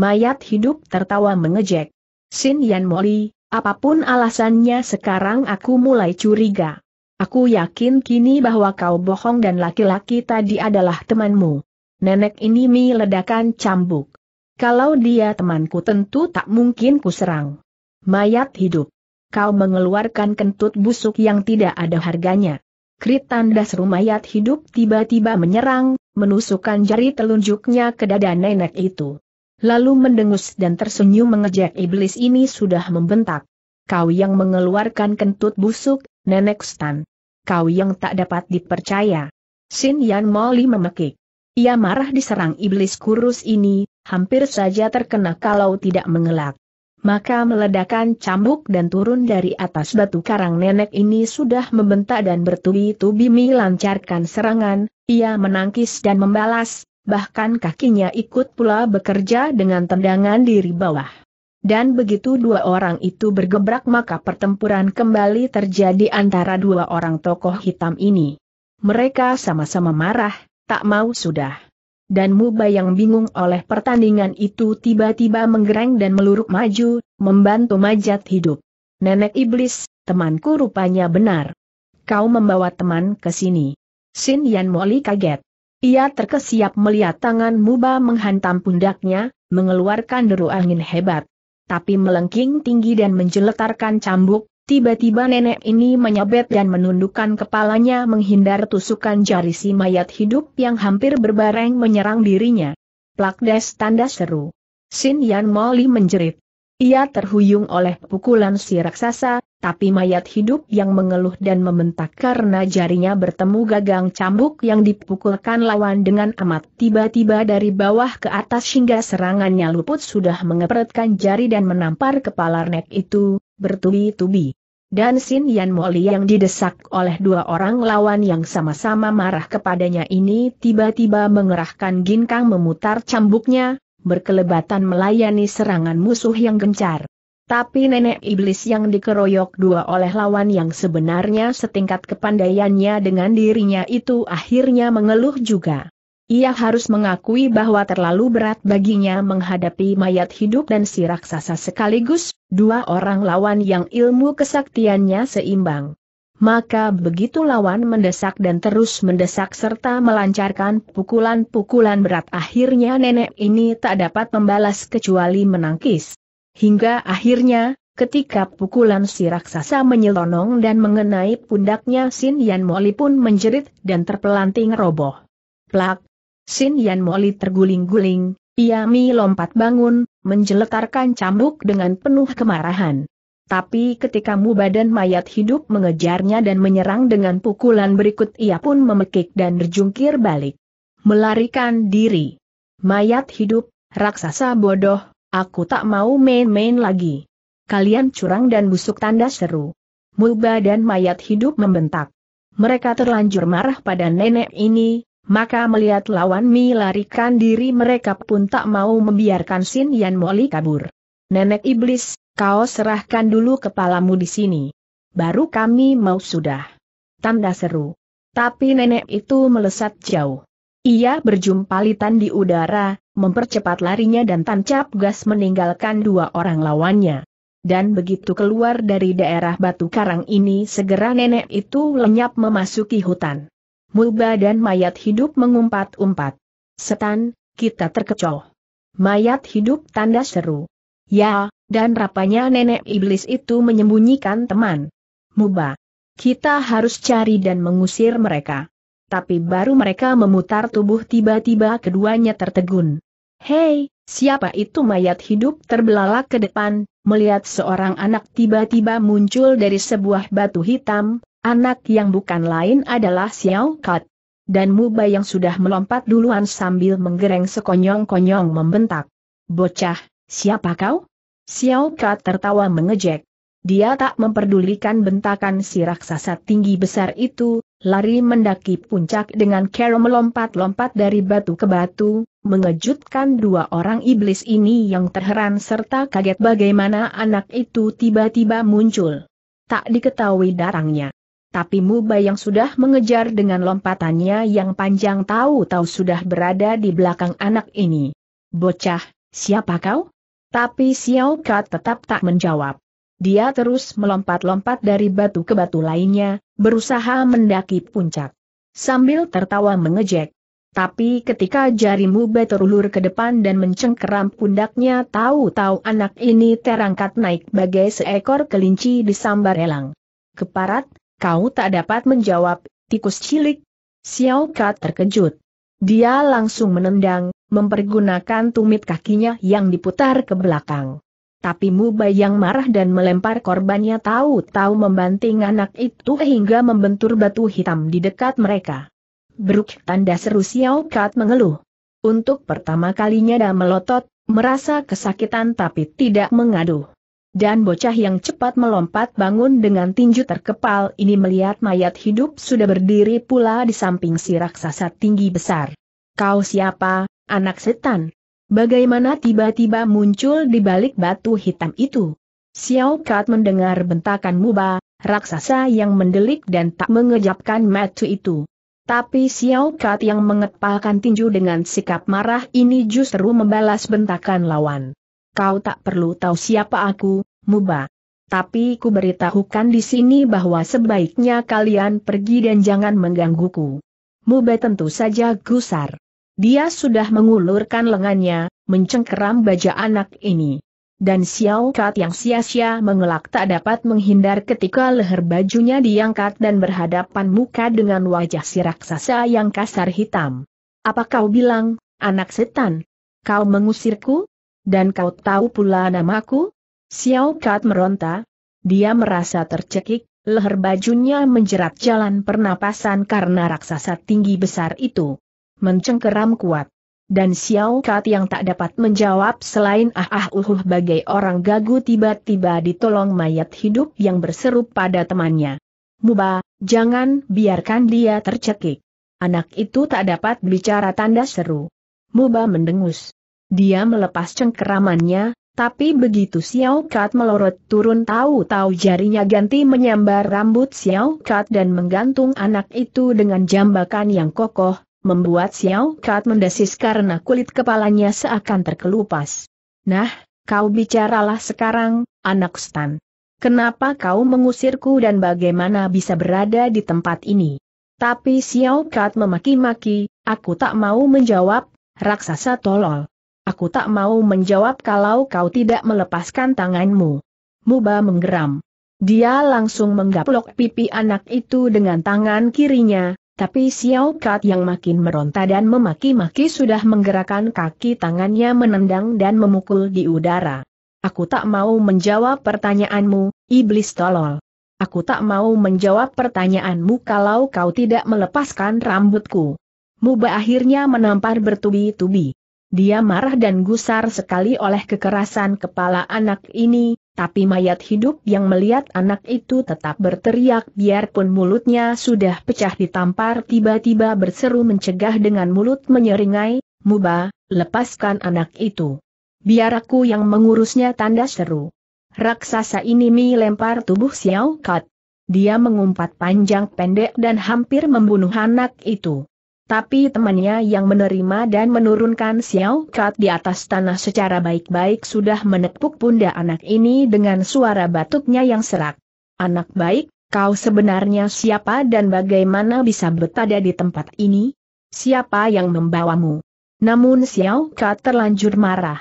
Mayat hidup tertawa mengejek. Sin Yan Moli, apapun alasannya sekarang aku mulai curiga. Aku yakin kini bahwa kau bohong dan laki-laki tadi adalah temanmu. Nenek ini meledakan cambuk. Kalau dia temanku tentu tak mungkin kuserang. Mayat hidup. Kau mengeluarkan kentut busuk yang tidak ada harganya. Kritandas rumayat hidup tiba-tiba menyerang, menusukkan jari telunjuknya ke dada nenek itu. Lalu mendengus dan tersenyum mengejek iblis ini sudah membentak. Kau yang mengeluarkan kentut busuk, nenek Stan. Kau yang tak dapat dipercaya. Sin Yan Moli memekik. Ia marah diserang iblis kurus ini, hampir saja terkena kalau tidak mengelak. Maka meledakan cambuk dan turun dari atas batu karang nenek ini sudah membentak dan bertubi-tubi melancarkan serangan, ia menangkis dan membalas, bahkan kakinya ikut pula bekerja dengan tendangan diri bawah. Dan begitu dua orang itu bergebrak maka pertempuran kembali terjadi antara dua orang tokoh hitam ini. Mereka sama-sama marah, tak mau sudah dan Muba yang bingung oleh pertandingan itu tiba-tiba menggereng dan meluruk maju, membantu Majat hidup. Nenek Iblis, temanku rupanya benar. Kau membawa teman ke sini. Sin Yan Moli kaget. Ia terkesiap melihat tangan Muba menghantam pundaknya, mengeluarkan deru angin hebat. Tapi melengking tinggi dan menjeletarkan cambuk, Tiba-tiba nenek ini menyabet dan menundukkan kepalanya menghindar tusukan jari si mayat hidup yang hampir berbareng menyerang dirinya. Plakdes tanda seru. Sin Yan Moli menjerit. Ia terhuyung oleh pukulan si raksasa, tapi mayat hidup yang mengeluh dan membentak karena jarinya bertemu gagang cambuk yang dipukulkan lawan dengan amat tiba-tiba dari bawah ke atas hingga serangannya luput sudah mengepretkan jari dan menampar kepala nek itu, bertubi-tubi. Dan Sin Yan Moli yang didesak oleh dua orang lawan yang sama-sama marah kepadanya ini tiba-tiba mengerahkan ginkang memutar cambuknya, berkelebatan melayani serangan musuh yang gencar. Tapi nenek iblis yang dikeroyok dua oleh lawan yang sebenarnya setingkat kepandaiannya dengan dirinya itu akhirnya mengeluh juga. Ia harus mengakui bahwa terlalu berat baginya menghadapi mayat hidup dan si raksasa sekaligus, dua orang lawan yang ilmu kesaktiannya seimbang. Maka begitu lawan mendesak dan terus mendesak serta melancarkan pukulan-pukulan berat akhirnya nenek ini tak dapat membalas kecuali menangkis. Hingga akhirnya, ketika pukulan si raksasa menyelonong dan mengenai pundaknya Sin Yan Moli pun menjerit dan terpelanting roboh. Plak, Sin Yan Moli terguling-guling, mi lompat bangun, menjeletarkan cambuk dengan penuh kemarahan. Tapi ketika mu badan mayat hidup mengejarnya dan menyerang dengan pukulan berikut ia pun memekik dan terjungkir balik. Melarikan diri. Mayat hidup, raksasa bodoh, aku tak mau main-main lagi. Kalian curang dan busuk tanda seru. Mu badan mayat hidup membentak. Mereka terlanjur marah pada nenek ini, maka melihat lawan Mi larikan diri mereka pun tak mau membiarkan Sin Yan Moli kabur. Nenek Iblis, kau serahkan dulu kepalamu di sini. Baru kami mau sudah. Tanda seru. Tapi nenek itu melesat jauh. Ia berjumpa litan di udara, mempercepat larinya dan tancap gas meninggalkan dua orang lawannya. Dan begitu keluar dari daerah batu karang ini segera nenek itu lenyap memasuki hutan. Mulba dan mayat hidup mengumpat-umpat. Setan, kita terkecoh. Mayat hidup tanda seru. Ya, dan rapanya nenek iblis itu menyembunyikan teman. Muba. Kita harus cari dan mengusir mereka. Tapi baru mereka memutar tubuh tiba-tiba keduanya tertegun. Hei, siapa itu mayat hidup terbelalak ke depan, melihat seorang anak tiba-tiba muncul dari sebuah batu hitam, Anak yang bukan lain adalah Xiao Kat. Dan Muba yang sudah melompat duluan sambil menggereng sekonyong-konyong membentak. Bocah, siapa kau? Xiao Kat tertawa mengejek. Dia tak memperdulikan bentakan si raksasa tinggi besar itu, lari mendaki puncak dengan cara melompat-lompat dari batu ke batu, mengejutkan dua orang iblis ini yang terheran serta kaget bagaimana anak itu tiba-tiba muncul. Tak diketahui darangnya tapi Muba yang sudah mengejar dengan lompatannya yang panjang tahu-tahu sudah berada di belakang anak ini. Bocah, siapa kau? Tapi Xiao Ka tetap tak menjawab. Dia terus melompat-lompat dari batu ke batu lainnya, berusaha mendaki puncak. Sambil tertawa mengejek. Tapi ketika jari Muba terulur ke depan dan mencengkeram pundaknya tahu-tahu anak ini terangkat naik bagai seekor kelinci disambar elang. Keparat, Kau tak dapat menjawab, tikus cilik. Xiao Ka terkejut. Dia langsung menendang, mempergunakan tumit kakinya yang diputar ke belakang. Tapi Mubai yang marah dan melempar korbannya tahu-tahu membanting anak itu hingga membentur batu hitam di dekat mereka. Beruk tanda seru Xiao Kat mengeluh. Untuk pertama kalinya dia melotot, merasa kesakitan tapi tidak mengaduh. Dan bocah yang cepat melompat bangun dengan tinju terkepal ini melihat mayat hidup sudah berdiri pula di samping si raksasa tinggi besar. Kau siapa, anak setan? Bagaimana tiba-tiba muncul di balik batu hitam itu? Xiao Kat mendengar bentakan Muba, raksasa yang mendelik dan tak mengejapkan mata itu. Tapi Xiao Kat yang mengepalkan tinju dengan sikap marah ini justru membalas bentakan lawan kau tak perlu tahu siapa aku, Muba. Tapi ku beritahukan di sini bahwa sebaiknya kalian pergi dan jangan menggangguku. Muba tentu saja gusar. Dia sudah mengulurkan lengannya, mencengkeram baja anak ini. Dan Xiao Kat yang sia-sia mengelak tak dapat menghindar ketika leher bajunya diangkat dan berhadapan muka dengan wajah si raksasa yang kasar hitam. Apa kau bilang, anak setan? Kau mengusirku? Dan kau tahu pula namaku? Xiao Kat meronta. Dia merasa tercekik, leher bajunya menjerat jalan pernapasan karena raksasa tinggi besar itu. Mencengkeram kuat. Dan Xiao Kat yang tak dapat menjawab selain ah ah uhuh bagai orang gagu tiba-tiba ditolong mayat hidup yang berseru pada temannya. Muba, jangan biarkan dia tercekik. Anak itu tak dapat bicara tanda seru. Muba mendengus. Dia melepas cengkeramannya, tapi begitu Xiao Kat melorot turun tahu-tahu jarinya ganti menyambar rambut Xiao Kat dan menggantung anak itu dengan jambakan yang kokoh, membuat Xiao Kat mendesis karena kulit kepalanya seakan terkelupas. Nah, kau bicaralah sekarang, anak Stan. Kenapa kau mengusirku dan bagaimana bisa berada di tempat ini? Tapi Xiao Kat memaki-maki, aku tak mau menjawab, raksasa tolol aku tak mau menjawab kalau kau tidak melepaskan tanganmu. Muba menggeram. Dia langsung menggaplok pipi anak itu dengan tangan kirinya, tapi Xiao Kat yang makin meronta dan memaki-maki sudah menggerakkan kaki tangannya menendang dan memukul di udara. Aku tak mau menjawab pertanyaanmu, iblis tolol. Aku tak mau menjawab pertanyaanmu kalau kau tidak melepaskan rambutku. Muba akhirnya menampar bertubi-tubi. Dia marah dan gusar sekali oleh kekerasan kepala anak ini, tapi mayat hidup yang melihat anak itu tetap berteriak biarpun mulutnya sudah pecah ditampar tiba-tiba berseru mencegah dengan mulut menyeringai, Muba, lepaskan anak itu. Biar aku yang mengurusnya tanda seru. Raksasa ini melempar tubuh Xiao Kat. Dia mengumpat panjang pendek dan hampir membunuh anak itu. Tapi temannya yang menerima dan menurunkan Xiao Kat di atas tanah secara baik-baik sudah menepuk pundak anak ini dengan suara batuknya yang serak. Anak baik, kau sebenarnya siapa dan bagaimana bisa bertada di tempat ini? Siapa yang membawamu? Namun Xiao Kat terlanjur marah.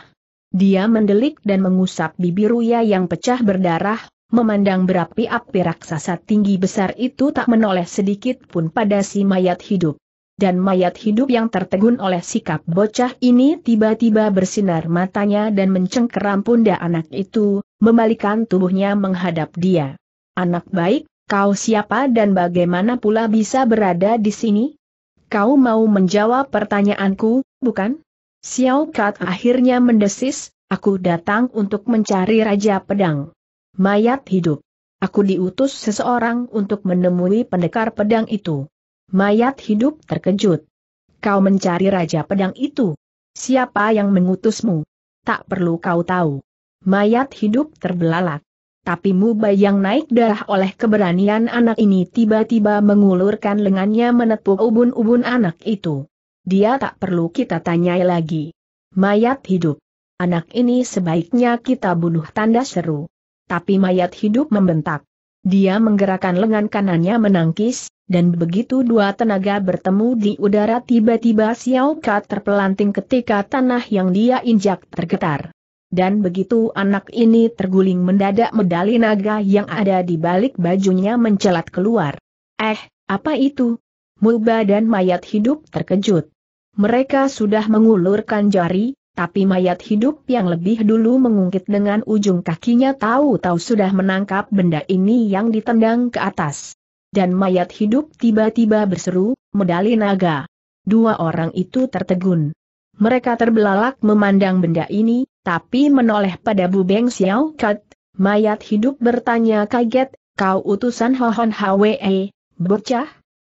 Dia mendelik dan mengusap bibir Ruya yang pecah berdarah, memandang berapi-api raksasa tinggi besar itu tak menoleh sedikit pun pada si mayat hidup dan mayat hidup yang tertegun oleh sikap bocah ini tiba-tiba bersinar matanya dan mencengkeram pundak anak itu, membalikan tubuhnya menghadap dia. Anak baik, kau siapa dan bagaimana pula bisa berada di sini? Kau mau menjawab pertanyaanku, bukan? Xiao Kat akhirnya mendesis, aku datang untuk mencari Raja Pedang. Mayat hidup. Aku diutus seseorang untuk menemui pendekar pedang itu. Mayat hidup terkejut. Kau mencari Raja Pedang itu. Siapa yang mengutusmu? Tak perlu kau tahu. Mayat hidup terbelalak. Tapi Mubai yang naik darah oleh keberanian anak ini tiba-tiba mengulurkan lengannya menepuk ubun-ubun anak itu. Dia tak perlu kita tanyai lagi. Mayat hidup. Anak ini sebaiknya kita bunuh tanda seru. Tapi mayat hidup membentak. Dia menggerakkan lengan kanannya menangkis, dan begitu dua tenaga bertemu di udara tiba-tiba Xiao Ka terpelanting ketika tanah yang dia injak tergetar. Dan begitu anak ini terguling mendadak medali naga yang ada di balik bajunya mencelat keluar. Eh, apa itu? Muba dan mayat hidup terkejut. Mereka sudah mengulurkan jari, tapi mayat hidup yang lebih dulu mengungkit dengan ujung kakinya tahu-tahu sudah menangkap benda ini yang ditendang ke atas dan mayat hidup tiba-tiba berseru, medali naga. Dua orang itu tertegun. Mereka terbelalak memandang benda ini, tapi menoleh pada Bu Beng Xiao Kat, mayat hidup bertanya kaget, kau utusan Hohon Hwe, eh, bocah?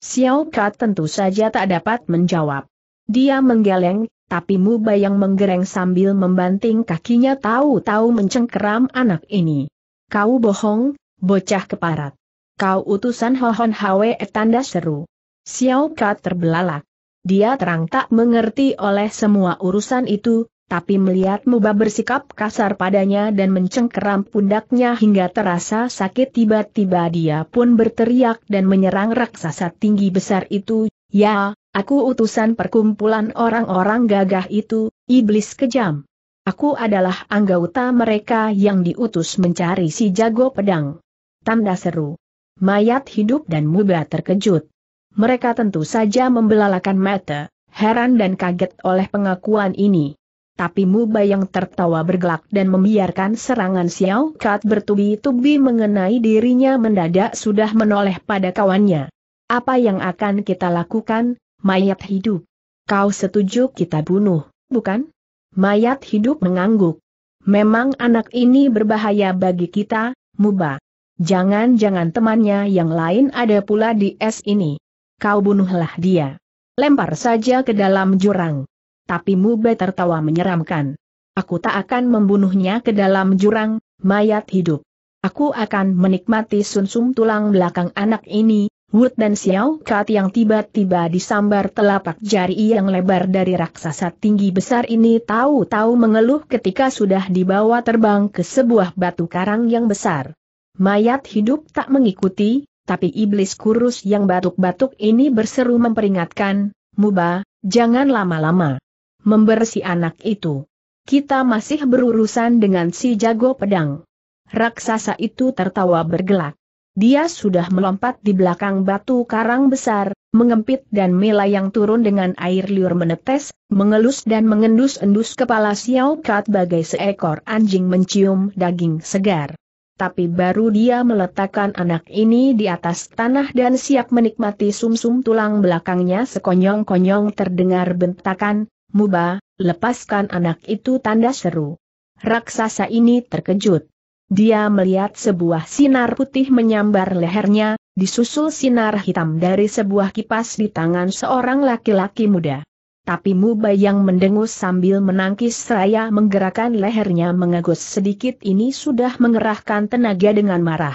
Xiao Kat tentu saja tak dapat menjawab. Dia menggeleng, tapi Mu yang menggereng sambil membanting kakinya tahu-tahu mencengkeram anak ini. Kau bohong, bocah keparat. Kau utusan Hohon Hwe eh, tanda seru. Xiao Ka terbelalak. Dia terang tak mengerti oleh semua urusan itu, tapi melihat Muba bersikap kasar padanya dan mencengkeram pundaknya hingga terasa sakit tiba-tiba dia pun berteriak dan menyerang raksasa tinggi besar itu, ya, aku utusan perkumpulan orang-orang gagah itu, iblis kejam. Aku adalah anggota mereka yang diutus mencari si jago pedang. Tanda seru. Mayat hidup dan muda terkejut. Mereka tentu saja membelalakan mata, heran dan kaget oleh pengakuan ini. Tapi Muba yang tertawa bergelak dan membiarkan serangan Xiao Kat bertubi-tubi mengenai dirinya mendadak sudah menoleh pada kawannya. Apa yang akan kita lakukan, mayat hidup? Kau setuju kita bunuh, bukan? Mayat hidup mengangguk. Memang anak ini berbahaya bagi kita, Muba. Jangan-jangan temannya yang lain ada pula di es ini. Kau bunuhlah dia. Lempar saja ke dalam jurang. Tapi Mube tertawa menyeramkan. Aku tak akan membunuhnya ke dalam jurang, mayat hidup. Aku akan menikmati sunsum tulang belakang anak ini, Wood dan Xiao Kat yang tiba-tiba disambar telapak jari yang lebar dari raksasa tinggi besar ini tahu-tahu mengeluh ketika sudah dibawa terbang ke sebuah batu karang yang besar. Mayat hidup tak mengikuti, tapi iblis kurus yang batuk-batuk ini berseru memperingatkan, Muba, jangan lama-lama. Membersih anak itu. Kita masih berurusan dengan si jago pedang. Raksasa itu tertawa bergelak. Dia sudah melompat di belakang batu karang besar, mengempit dan mela yang turun dengan air liur menetes, mengelus dan mengendus-endus kepala Xiao Kat bagai seekor anjing mencium daging segar tapi baru dia meletakkan anak ini di atas tanah dan siap menikmati sumsum -sum tulang belakangnya sekonyong-konyong terdengar bentakan, Muba, lepaskan anak itu tanda seru. Raksasa ini terkejut. Dia melihat sebuah sinar putih menyambar lehernya, disusul sinar hitam dari sebuah kipas di tangan seorang laki-laki muda tapi Muba yang mendengus sambil menangkis seraya menggerakkan lehernya mengagus sedikit ini sudah mengerahkan tenaga dengan marah.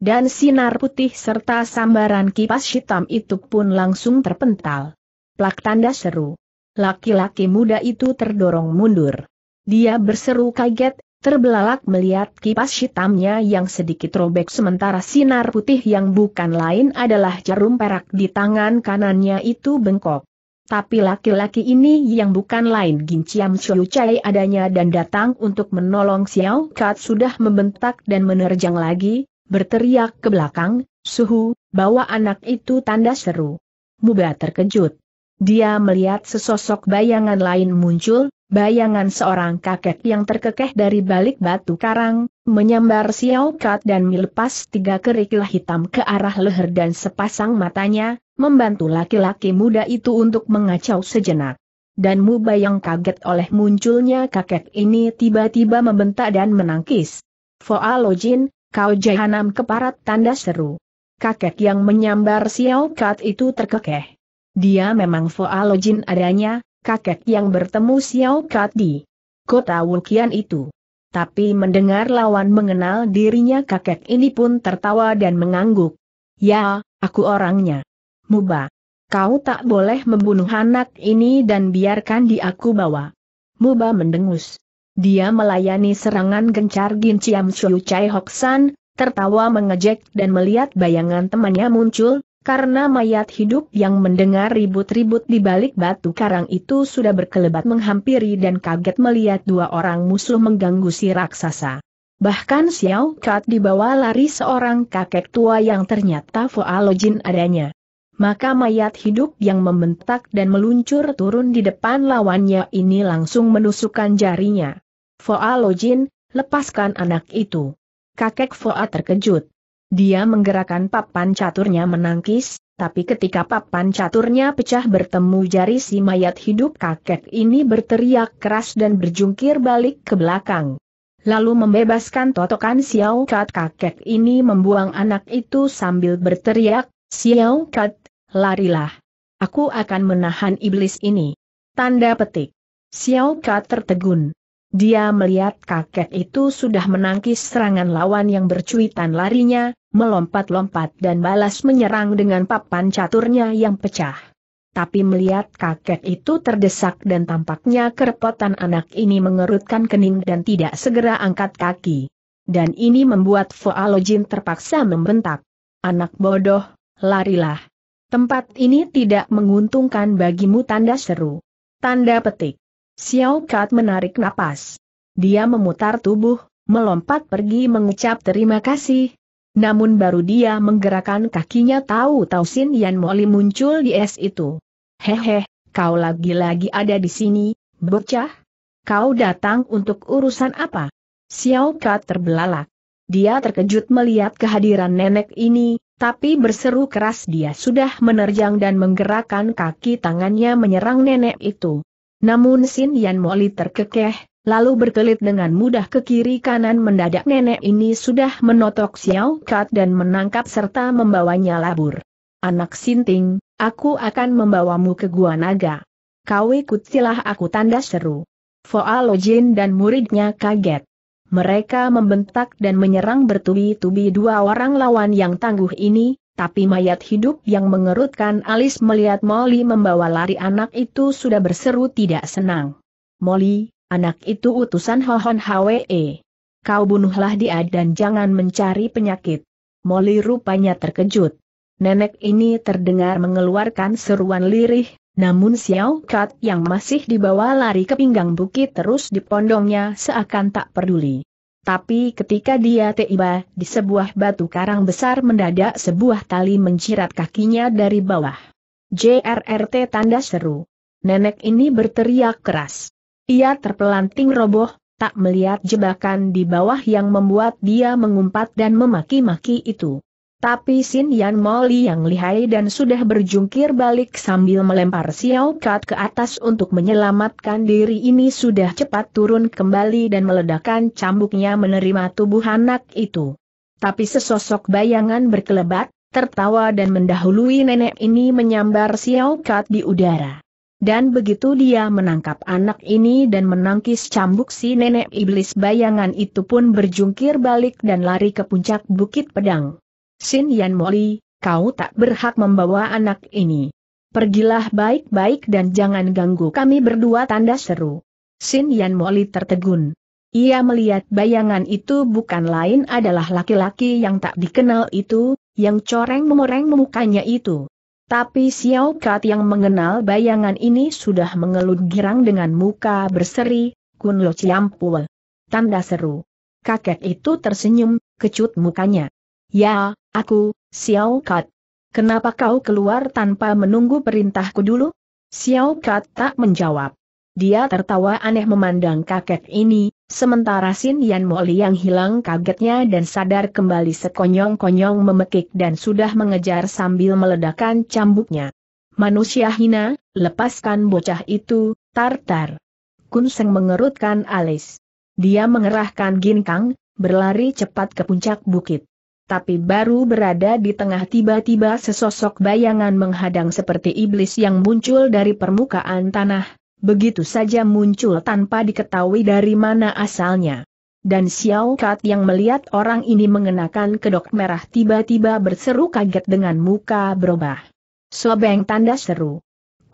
Dan sinar putih serta sambaran kipas hitam itu pun langsung terpental. Plak tanda seru. Laki-laki muda itu terdorong mundur. Dia berseru kaget, terbelalak melihat kipas hitamnya yang sedikit robek sementara sinar putih yang bukan lain adalah jarum perak di tangan kanannya itu bengkok. Tapi laki-laki ini yang bukan lain Gin Chiam Chiu Chai adanya dan datang untuk menolong Xiao Kat sudah membentak dan menerjang lagi, berteriak ke belakang, suhu, bawa anak itu tanda seru. Muba terkejut. Dia melihat sesosok bayangan lain muncul, bayangan seorang kakek yang terkekeh dari balik batu karang, menyambar Xiao Kat dan melepas tiga kerikil hitam ke arah leher dan sepasang matanya, membantu laki-laki muda itu untuk mengacau sejenak. Dan yang kaget oleh munculnya kakek ini tiba-tiba membentak dan menangkis. Foalojin, kau jahanam keparat tanda seru. Kakek yang menyambar Xiao Kat itu terkekeh. Dia memang Foalojin adanya, kakek yang bertemu Xiao Kat di kota wukian itu. Tapi mendengar lawan mengenal dirinya kakek ini pun tertawa dan mengangguk. Ya, aku orangnya. Muba. Kau tak boleh membunuh anak ini dan biarkan di aku bawa. Muba mendengus. Dia melayani serangan gencar Gin Chiam Shu Chai Hok San, tertawa mengejek dan melihat bayangan temannya muncul, karena mayat hidup yang mendengar ribut-ribut di balik batu karang itu sudah berkelebat menghampiri dan kaget melihat dua orang musuh mengganggu si raksasa. Bahkan Xiao Kat dibawa lari seorang kakek tua yang ternyata Foalojin adanya maka mayat hidup yang membentak dan meluncur turun di depan lawannya ini langsung menusukkan jarinya. Foa Lojin, lepaskan anak itu. Kakek Foa terkejut. Dia menggerakkan papan caturnya menangkis, tapi ketika papan caturnya pecah bertemu jari si mayat hidup kakek ini berteriak keras dan berjungkir balik ke belakang. Lalu membebaskan totokan Xiao Kat kakek ini membuang anak itu sambil berteriak, Xiao Kat, larilah. Aku akan menahan iblis ini. Tanda petik. Xiao Ka tertegun. Dia melihat kakek itu sudah menangkis serangan lawan yang bercuitan larinya, melompat-lompat dan balas menyerang dengan papan caturnya yang pecah. Tapi melihat kakek itu terdesak dan tampaknya kerepotan anak ini mengerutkan kening dan tidak segera angkat kaki. Dan ini membuat Fualojin terpaksa membentak. Anak bodoh, larilah. Tempat ini tidak menguntungkan bagimu tanda seru. Tanda petik. Xiao Kat menarik napas. Dia memutar tubuh, melompat pergi mengucap terima kasih. Namun baru dia menggerakkan kakinya tahu-tahu Sin Yan Moli muncul di es itu. Hehe, kau lagi-lagi ada di sini, bocah? Kau datang untuk urusan apa? Xiao Kat terbelalak. Dia terkejut melihat kehadiran nenek ini, tapi berseru keras dia sudah menerjang dan menggerakkan kaki tangannya menyerang nenek itu. Namun Sin Yan Moli terkekeh, lalu berkelit dengan mudah ke kiri kanan mendadak nenek ini sudah menotok Xiao Kat dan menangkap serta membawanya labur. Anak Sinting, aku akan membawamu ke Gua Naga. Kau ikutilah aku tanda seru. Foa Lojin dan muridnya kaget. Mereka membentak dan menyerang bertubi-tubi dua orang lawan yang tangguh ini, tapi mayat hidup yang mengerutkan alis melihat Molly membawa lari anak itu sudah berseru tidak senang. Molly, anak itu utusan Hohon Hwe. Kau bunuhlah dia dan jangan mencari penyakit. Molly rupanya terkejut. Nenek ini terdengar mengeluarkan seruan lirih, namun Xiao Kat yang masih dibawa lari ke pinggang bukit terus dipondongnya seakan tak peduli. Tapi ketika dia tiba di sebuah batu karang besar mendadak sebuah tali mencirat kakinya dari bawah. JRRT tanda seru. Nenek ini berteriak keras. Ia terpelanting roboh, tak melihat jebakan di bawah yang membuat dia mengumpat dan memaki-maki itu. Tapi Sin Yan Moli yang lihai dan sudah berjungkir balik sambil melempar Xiao Kat ke atas untuk menyelamatkan diri ini sudah cepat turun kembali dan meledakkan cambuknya menerima tubuh anak itu. Tapi sesosok bayangan berkelebat, tertawa dan mendahului nenek ini menyambar Xiao Kat di udara. Dan begitu dia menangkap anak ini dan menangkis cambuk si nenek iblis bayangan itu pun berjungkir balik dan lari ke puncak bukit pedang. Sin Yan Moli, kau tak berhak membawa anak ini. Pergilah baik-baik dan jangan ganggu kami berdua tanda seru. Sin Yan Moli tertegun. Ia melihat bayangan itu bukan lain adalah laki-laki yang tak dikenal itu, yang coreng memoreng memukanya itu. Tapi Xiao Kat yang mengenal bayangan ini sudah mengelut girang dengan muka berseri, Kun Lo Tanda seru. Kakek itu tersenyum, kecut mukanya. Ya, Aku, Xiao Kat. Kenapa kau keluar tanpa menunggu perintahku dulu? Xiao Kat tak menjawab. Dia tertawa aneh memandang kakek ini, sementara Sin Yan Moli yang hilang kagetnya dan sadar kembali sekonyong-konyong memekik dan sudah mengejar sambil meledakkan cambuknya. Manusia hina, lepaskan bocah itu, tartar. Kun Seng mengerutkan alis. Dia mengerahkan ginkang, berlari cepat ke puncak bukit tapi baru berada di tengah tiba-tiba sesosok bayangan menghadang seperti iblis yang muncul dari permukaan tanah, begitu saja muncul tanpa diketahui dari mana asalnya. Dan Xiao Kat yang melihat orang ini mengenakan kedok merah tiba-tiba berseru kaget dengan muka berubah. Sobeng tanda seru.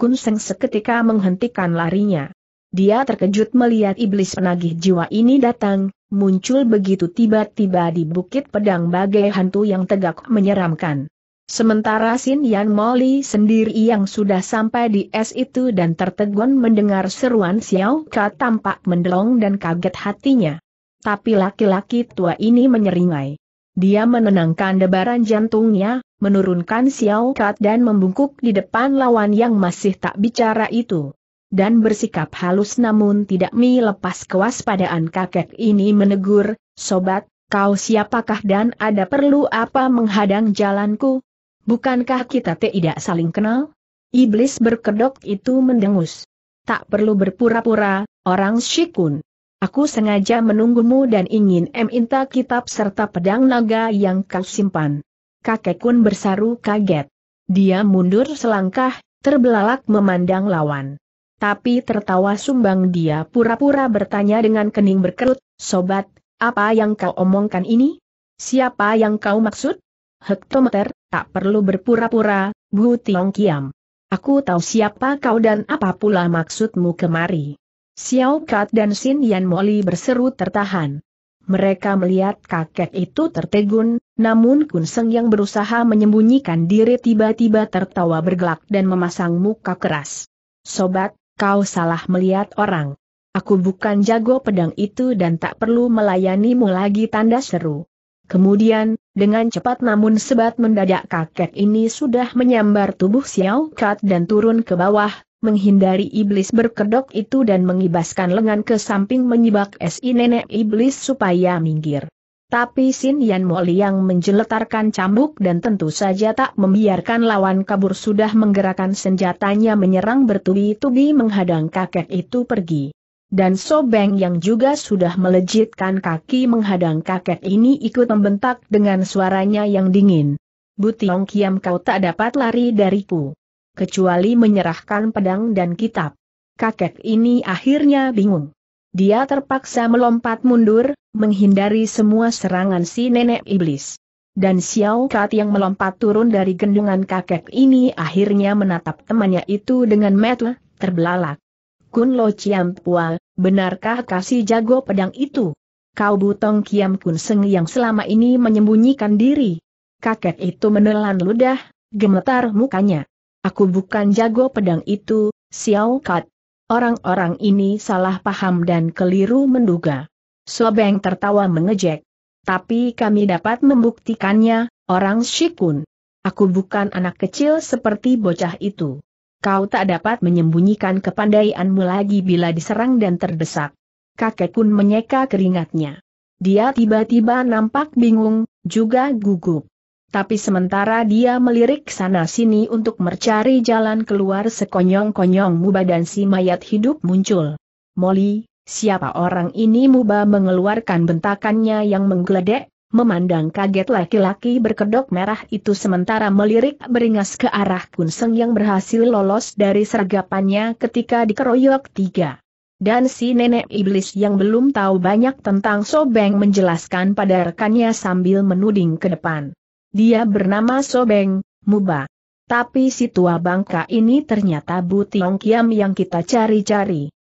Kun Seng seketika menghentikan larinya. Dia terkejut melihat iblis penagih jiwa ini datang, muncul begitu tiba-tiba di bukit pedang bagai hantu yang tegak menyeramkan. Sementara Sin Yan Molly sendiri yang sudah sampai di es itu dan tertegun mendengar seruan Xiao Ka tampak mendelong dan kaget hatinya. Tapi laki-laki tua ini menyeringai. Dia menenangkan debaran jantungnya, menurunkan Xiao Ka dan membungkuk di depan lawan yang masih tak bicara itu dan bersikap halus namun tidak melepas kewaspadaan kakek ini menegur, Sobat, kau siapakah dan ada perlu apa menghadang jalanku? Bukankah kita tidak saling kenal? Iblis berkedok itu mendengus. Tak perlu berpura-pura, orang Shikun. Aku sengaja menunggumu dan ingin minta kitab serta pedang naga yang kau simpan. Kakek Kun bersaru kaget. Dia mundur selangkah, terbelalak memandang lawan tapi tertawa sumbang dia pura-pura bertanya dengan kening berkerut, Sobat, apa yang kau omongkan ini? Siapa yang kau maksud? Hektometer, tak perlu berpura-pura, Bu Tiong Kiam. Aku tahu siapa kau dan apa pula maksudmu kemari. Xiao Kat dan Xin Yan Moli berseru tertahan. Mereka melihat kakek itu tertegun, namun Kun Seng yang berusaha menyembunyikan diri tiba-tiba tertawa bergelak dan memasang muka keras. Sobat, kau salah melihat orang. Aku bukan jago pedang itu dan tak perlu melayanimu lagi tanda seru. Kemudian, dengan cepat namun sebat mendadak kakek ini sudah menyambar tubuh Xiao Kat dan turun ke bawah, menghindari iblis berkedok itu dan mengibaskan lengan ke samping menyibak SI nenek iblis supaya minggir. Tapi Sin Yan Moli yang menjeletarkan cambuk dan tentu saja tak membiarkan lawan kabur sudah menggerakkan senjatanya menyerang bertubi-tubi menghadang kakek itu pergi. Dan Sobeng yang juga sudah melejitkan kaki menghadang kakek ini ikut membentak dengan suaranya yang dingin. Butiong Kiam kau tak dapat lari dariku. Kecuali menyerahkan pedang dan kitab. Kakek ini akhirnya bingung. Dia terpaksa melompat mundur, menghindari semua serangan si nenek iblis. Dan Xiao Kat yang melompat turun dari gendungan kakek ini akhirnya menatap temannya itu dengan mata terbelalak. Kun Lo Chiam Pua, benarkah kasih jago pedang itu? Kau butong Kiam Kun Seng yang selama ini menyembunyikan diri. Kakek itu menelan ludah, gemetar mukanya. Aku bukan jago pedang itu, Xiao Kat. Orang-orang ini salah paham dan keliru menduga. Sobeng tertawa mengejek. Tapi kami dapat membuktikannya, orang Shikun. Aku bukan anak kecil seperti bocah itu. Kau tak dapat menyembunyikan kepandaianmu lagi bila diserang dan terdesak. Kakek Kun menyeka keringatnya. Dia tiba-tiba nampak bingung, juga gugup. Tapi sementara dia melirik sana-sini untuk mencari jalan keluar sekonyong-konyong mubadansi si mayat hidup muncul. Molly, Siapa orang ini Muba mengeluarkan bentakannya yang menggeledek, memandang kaget laki-laki berkedok merah itu sementara melirik beringas ke arah Kunseng yang berhasil lolos dari sergapannya ketika dikeroyok tiga. Dan si nenek iblis yang belum tahu banyak tentang Sobeng menjelaskan pada rekannya sambil menuding ke depan. Dia bernama Sobeng, Muba. Tapi si tua bangka ini ternyata Bu Tiong Kiam yang kita cari-cari.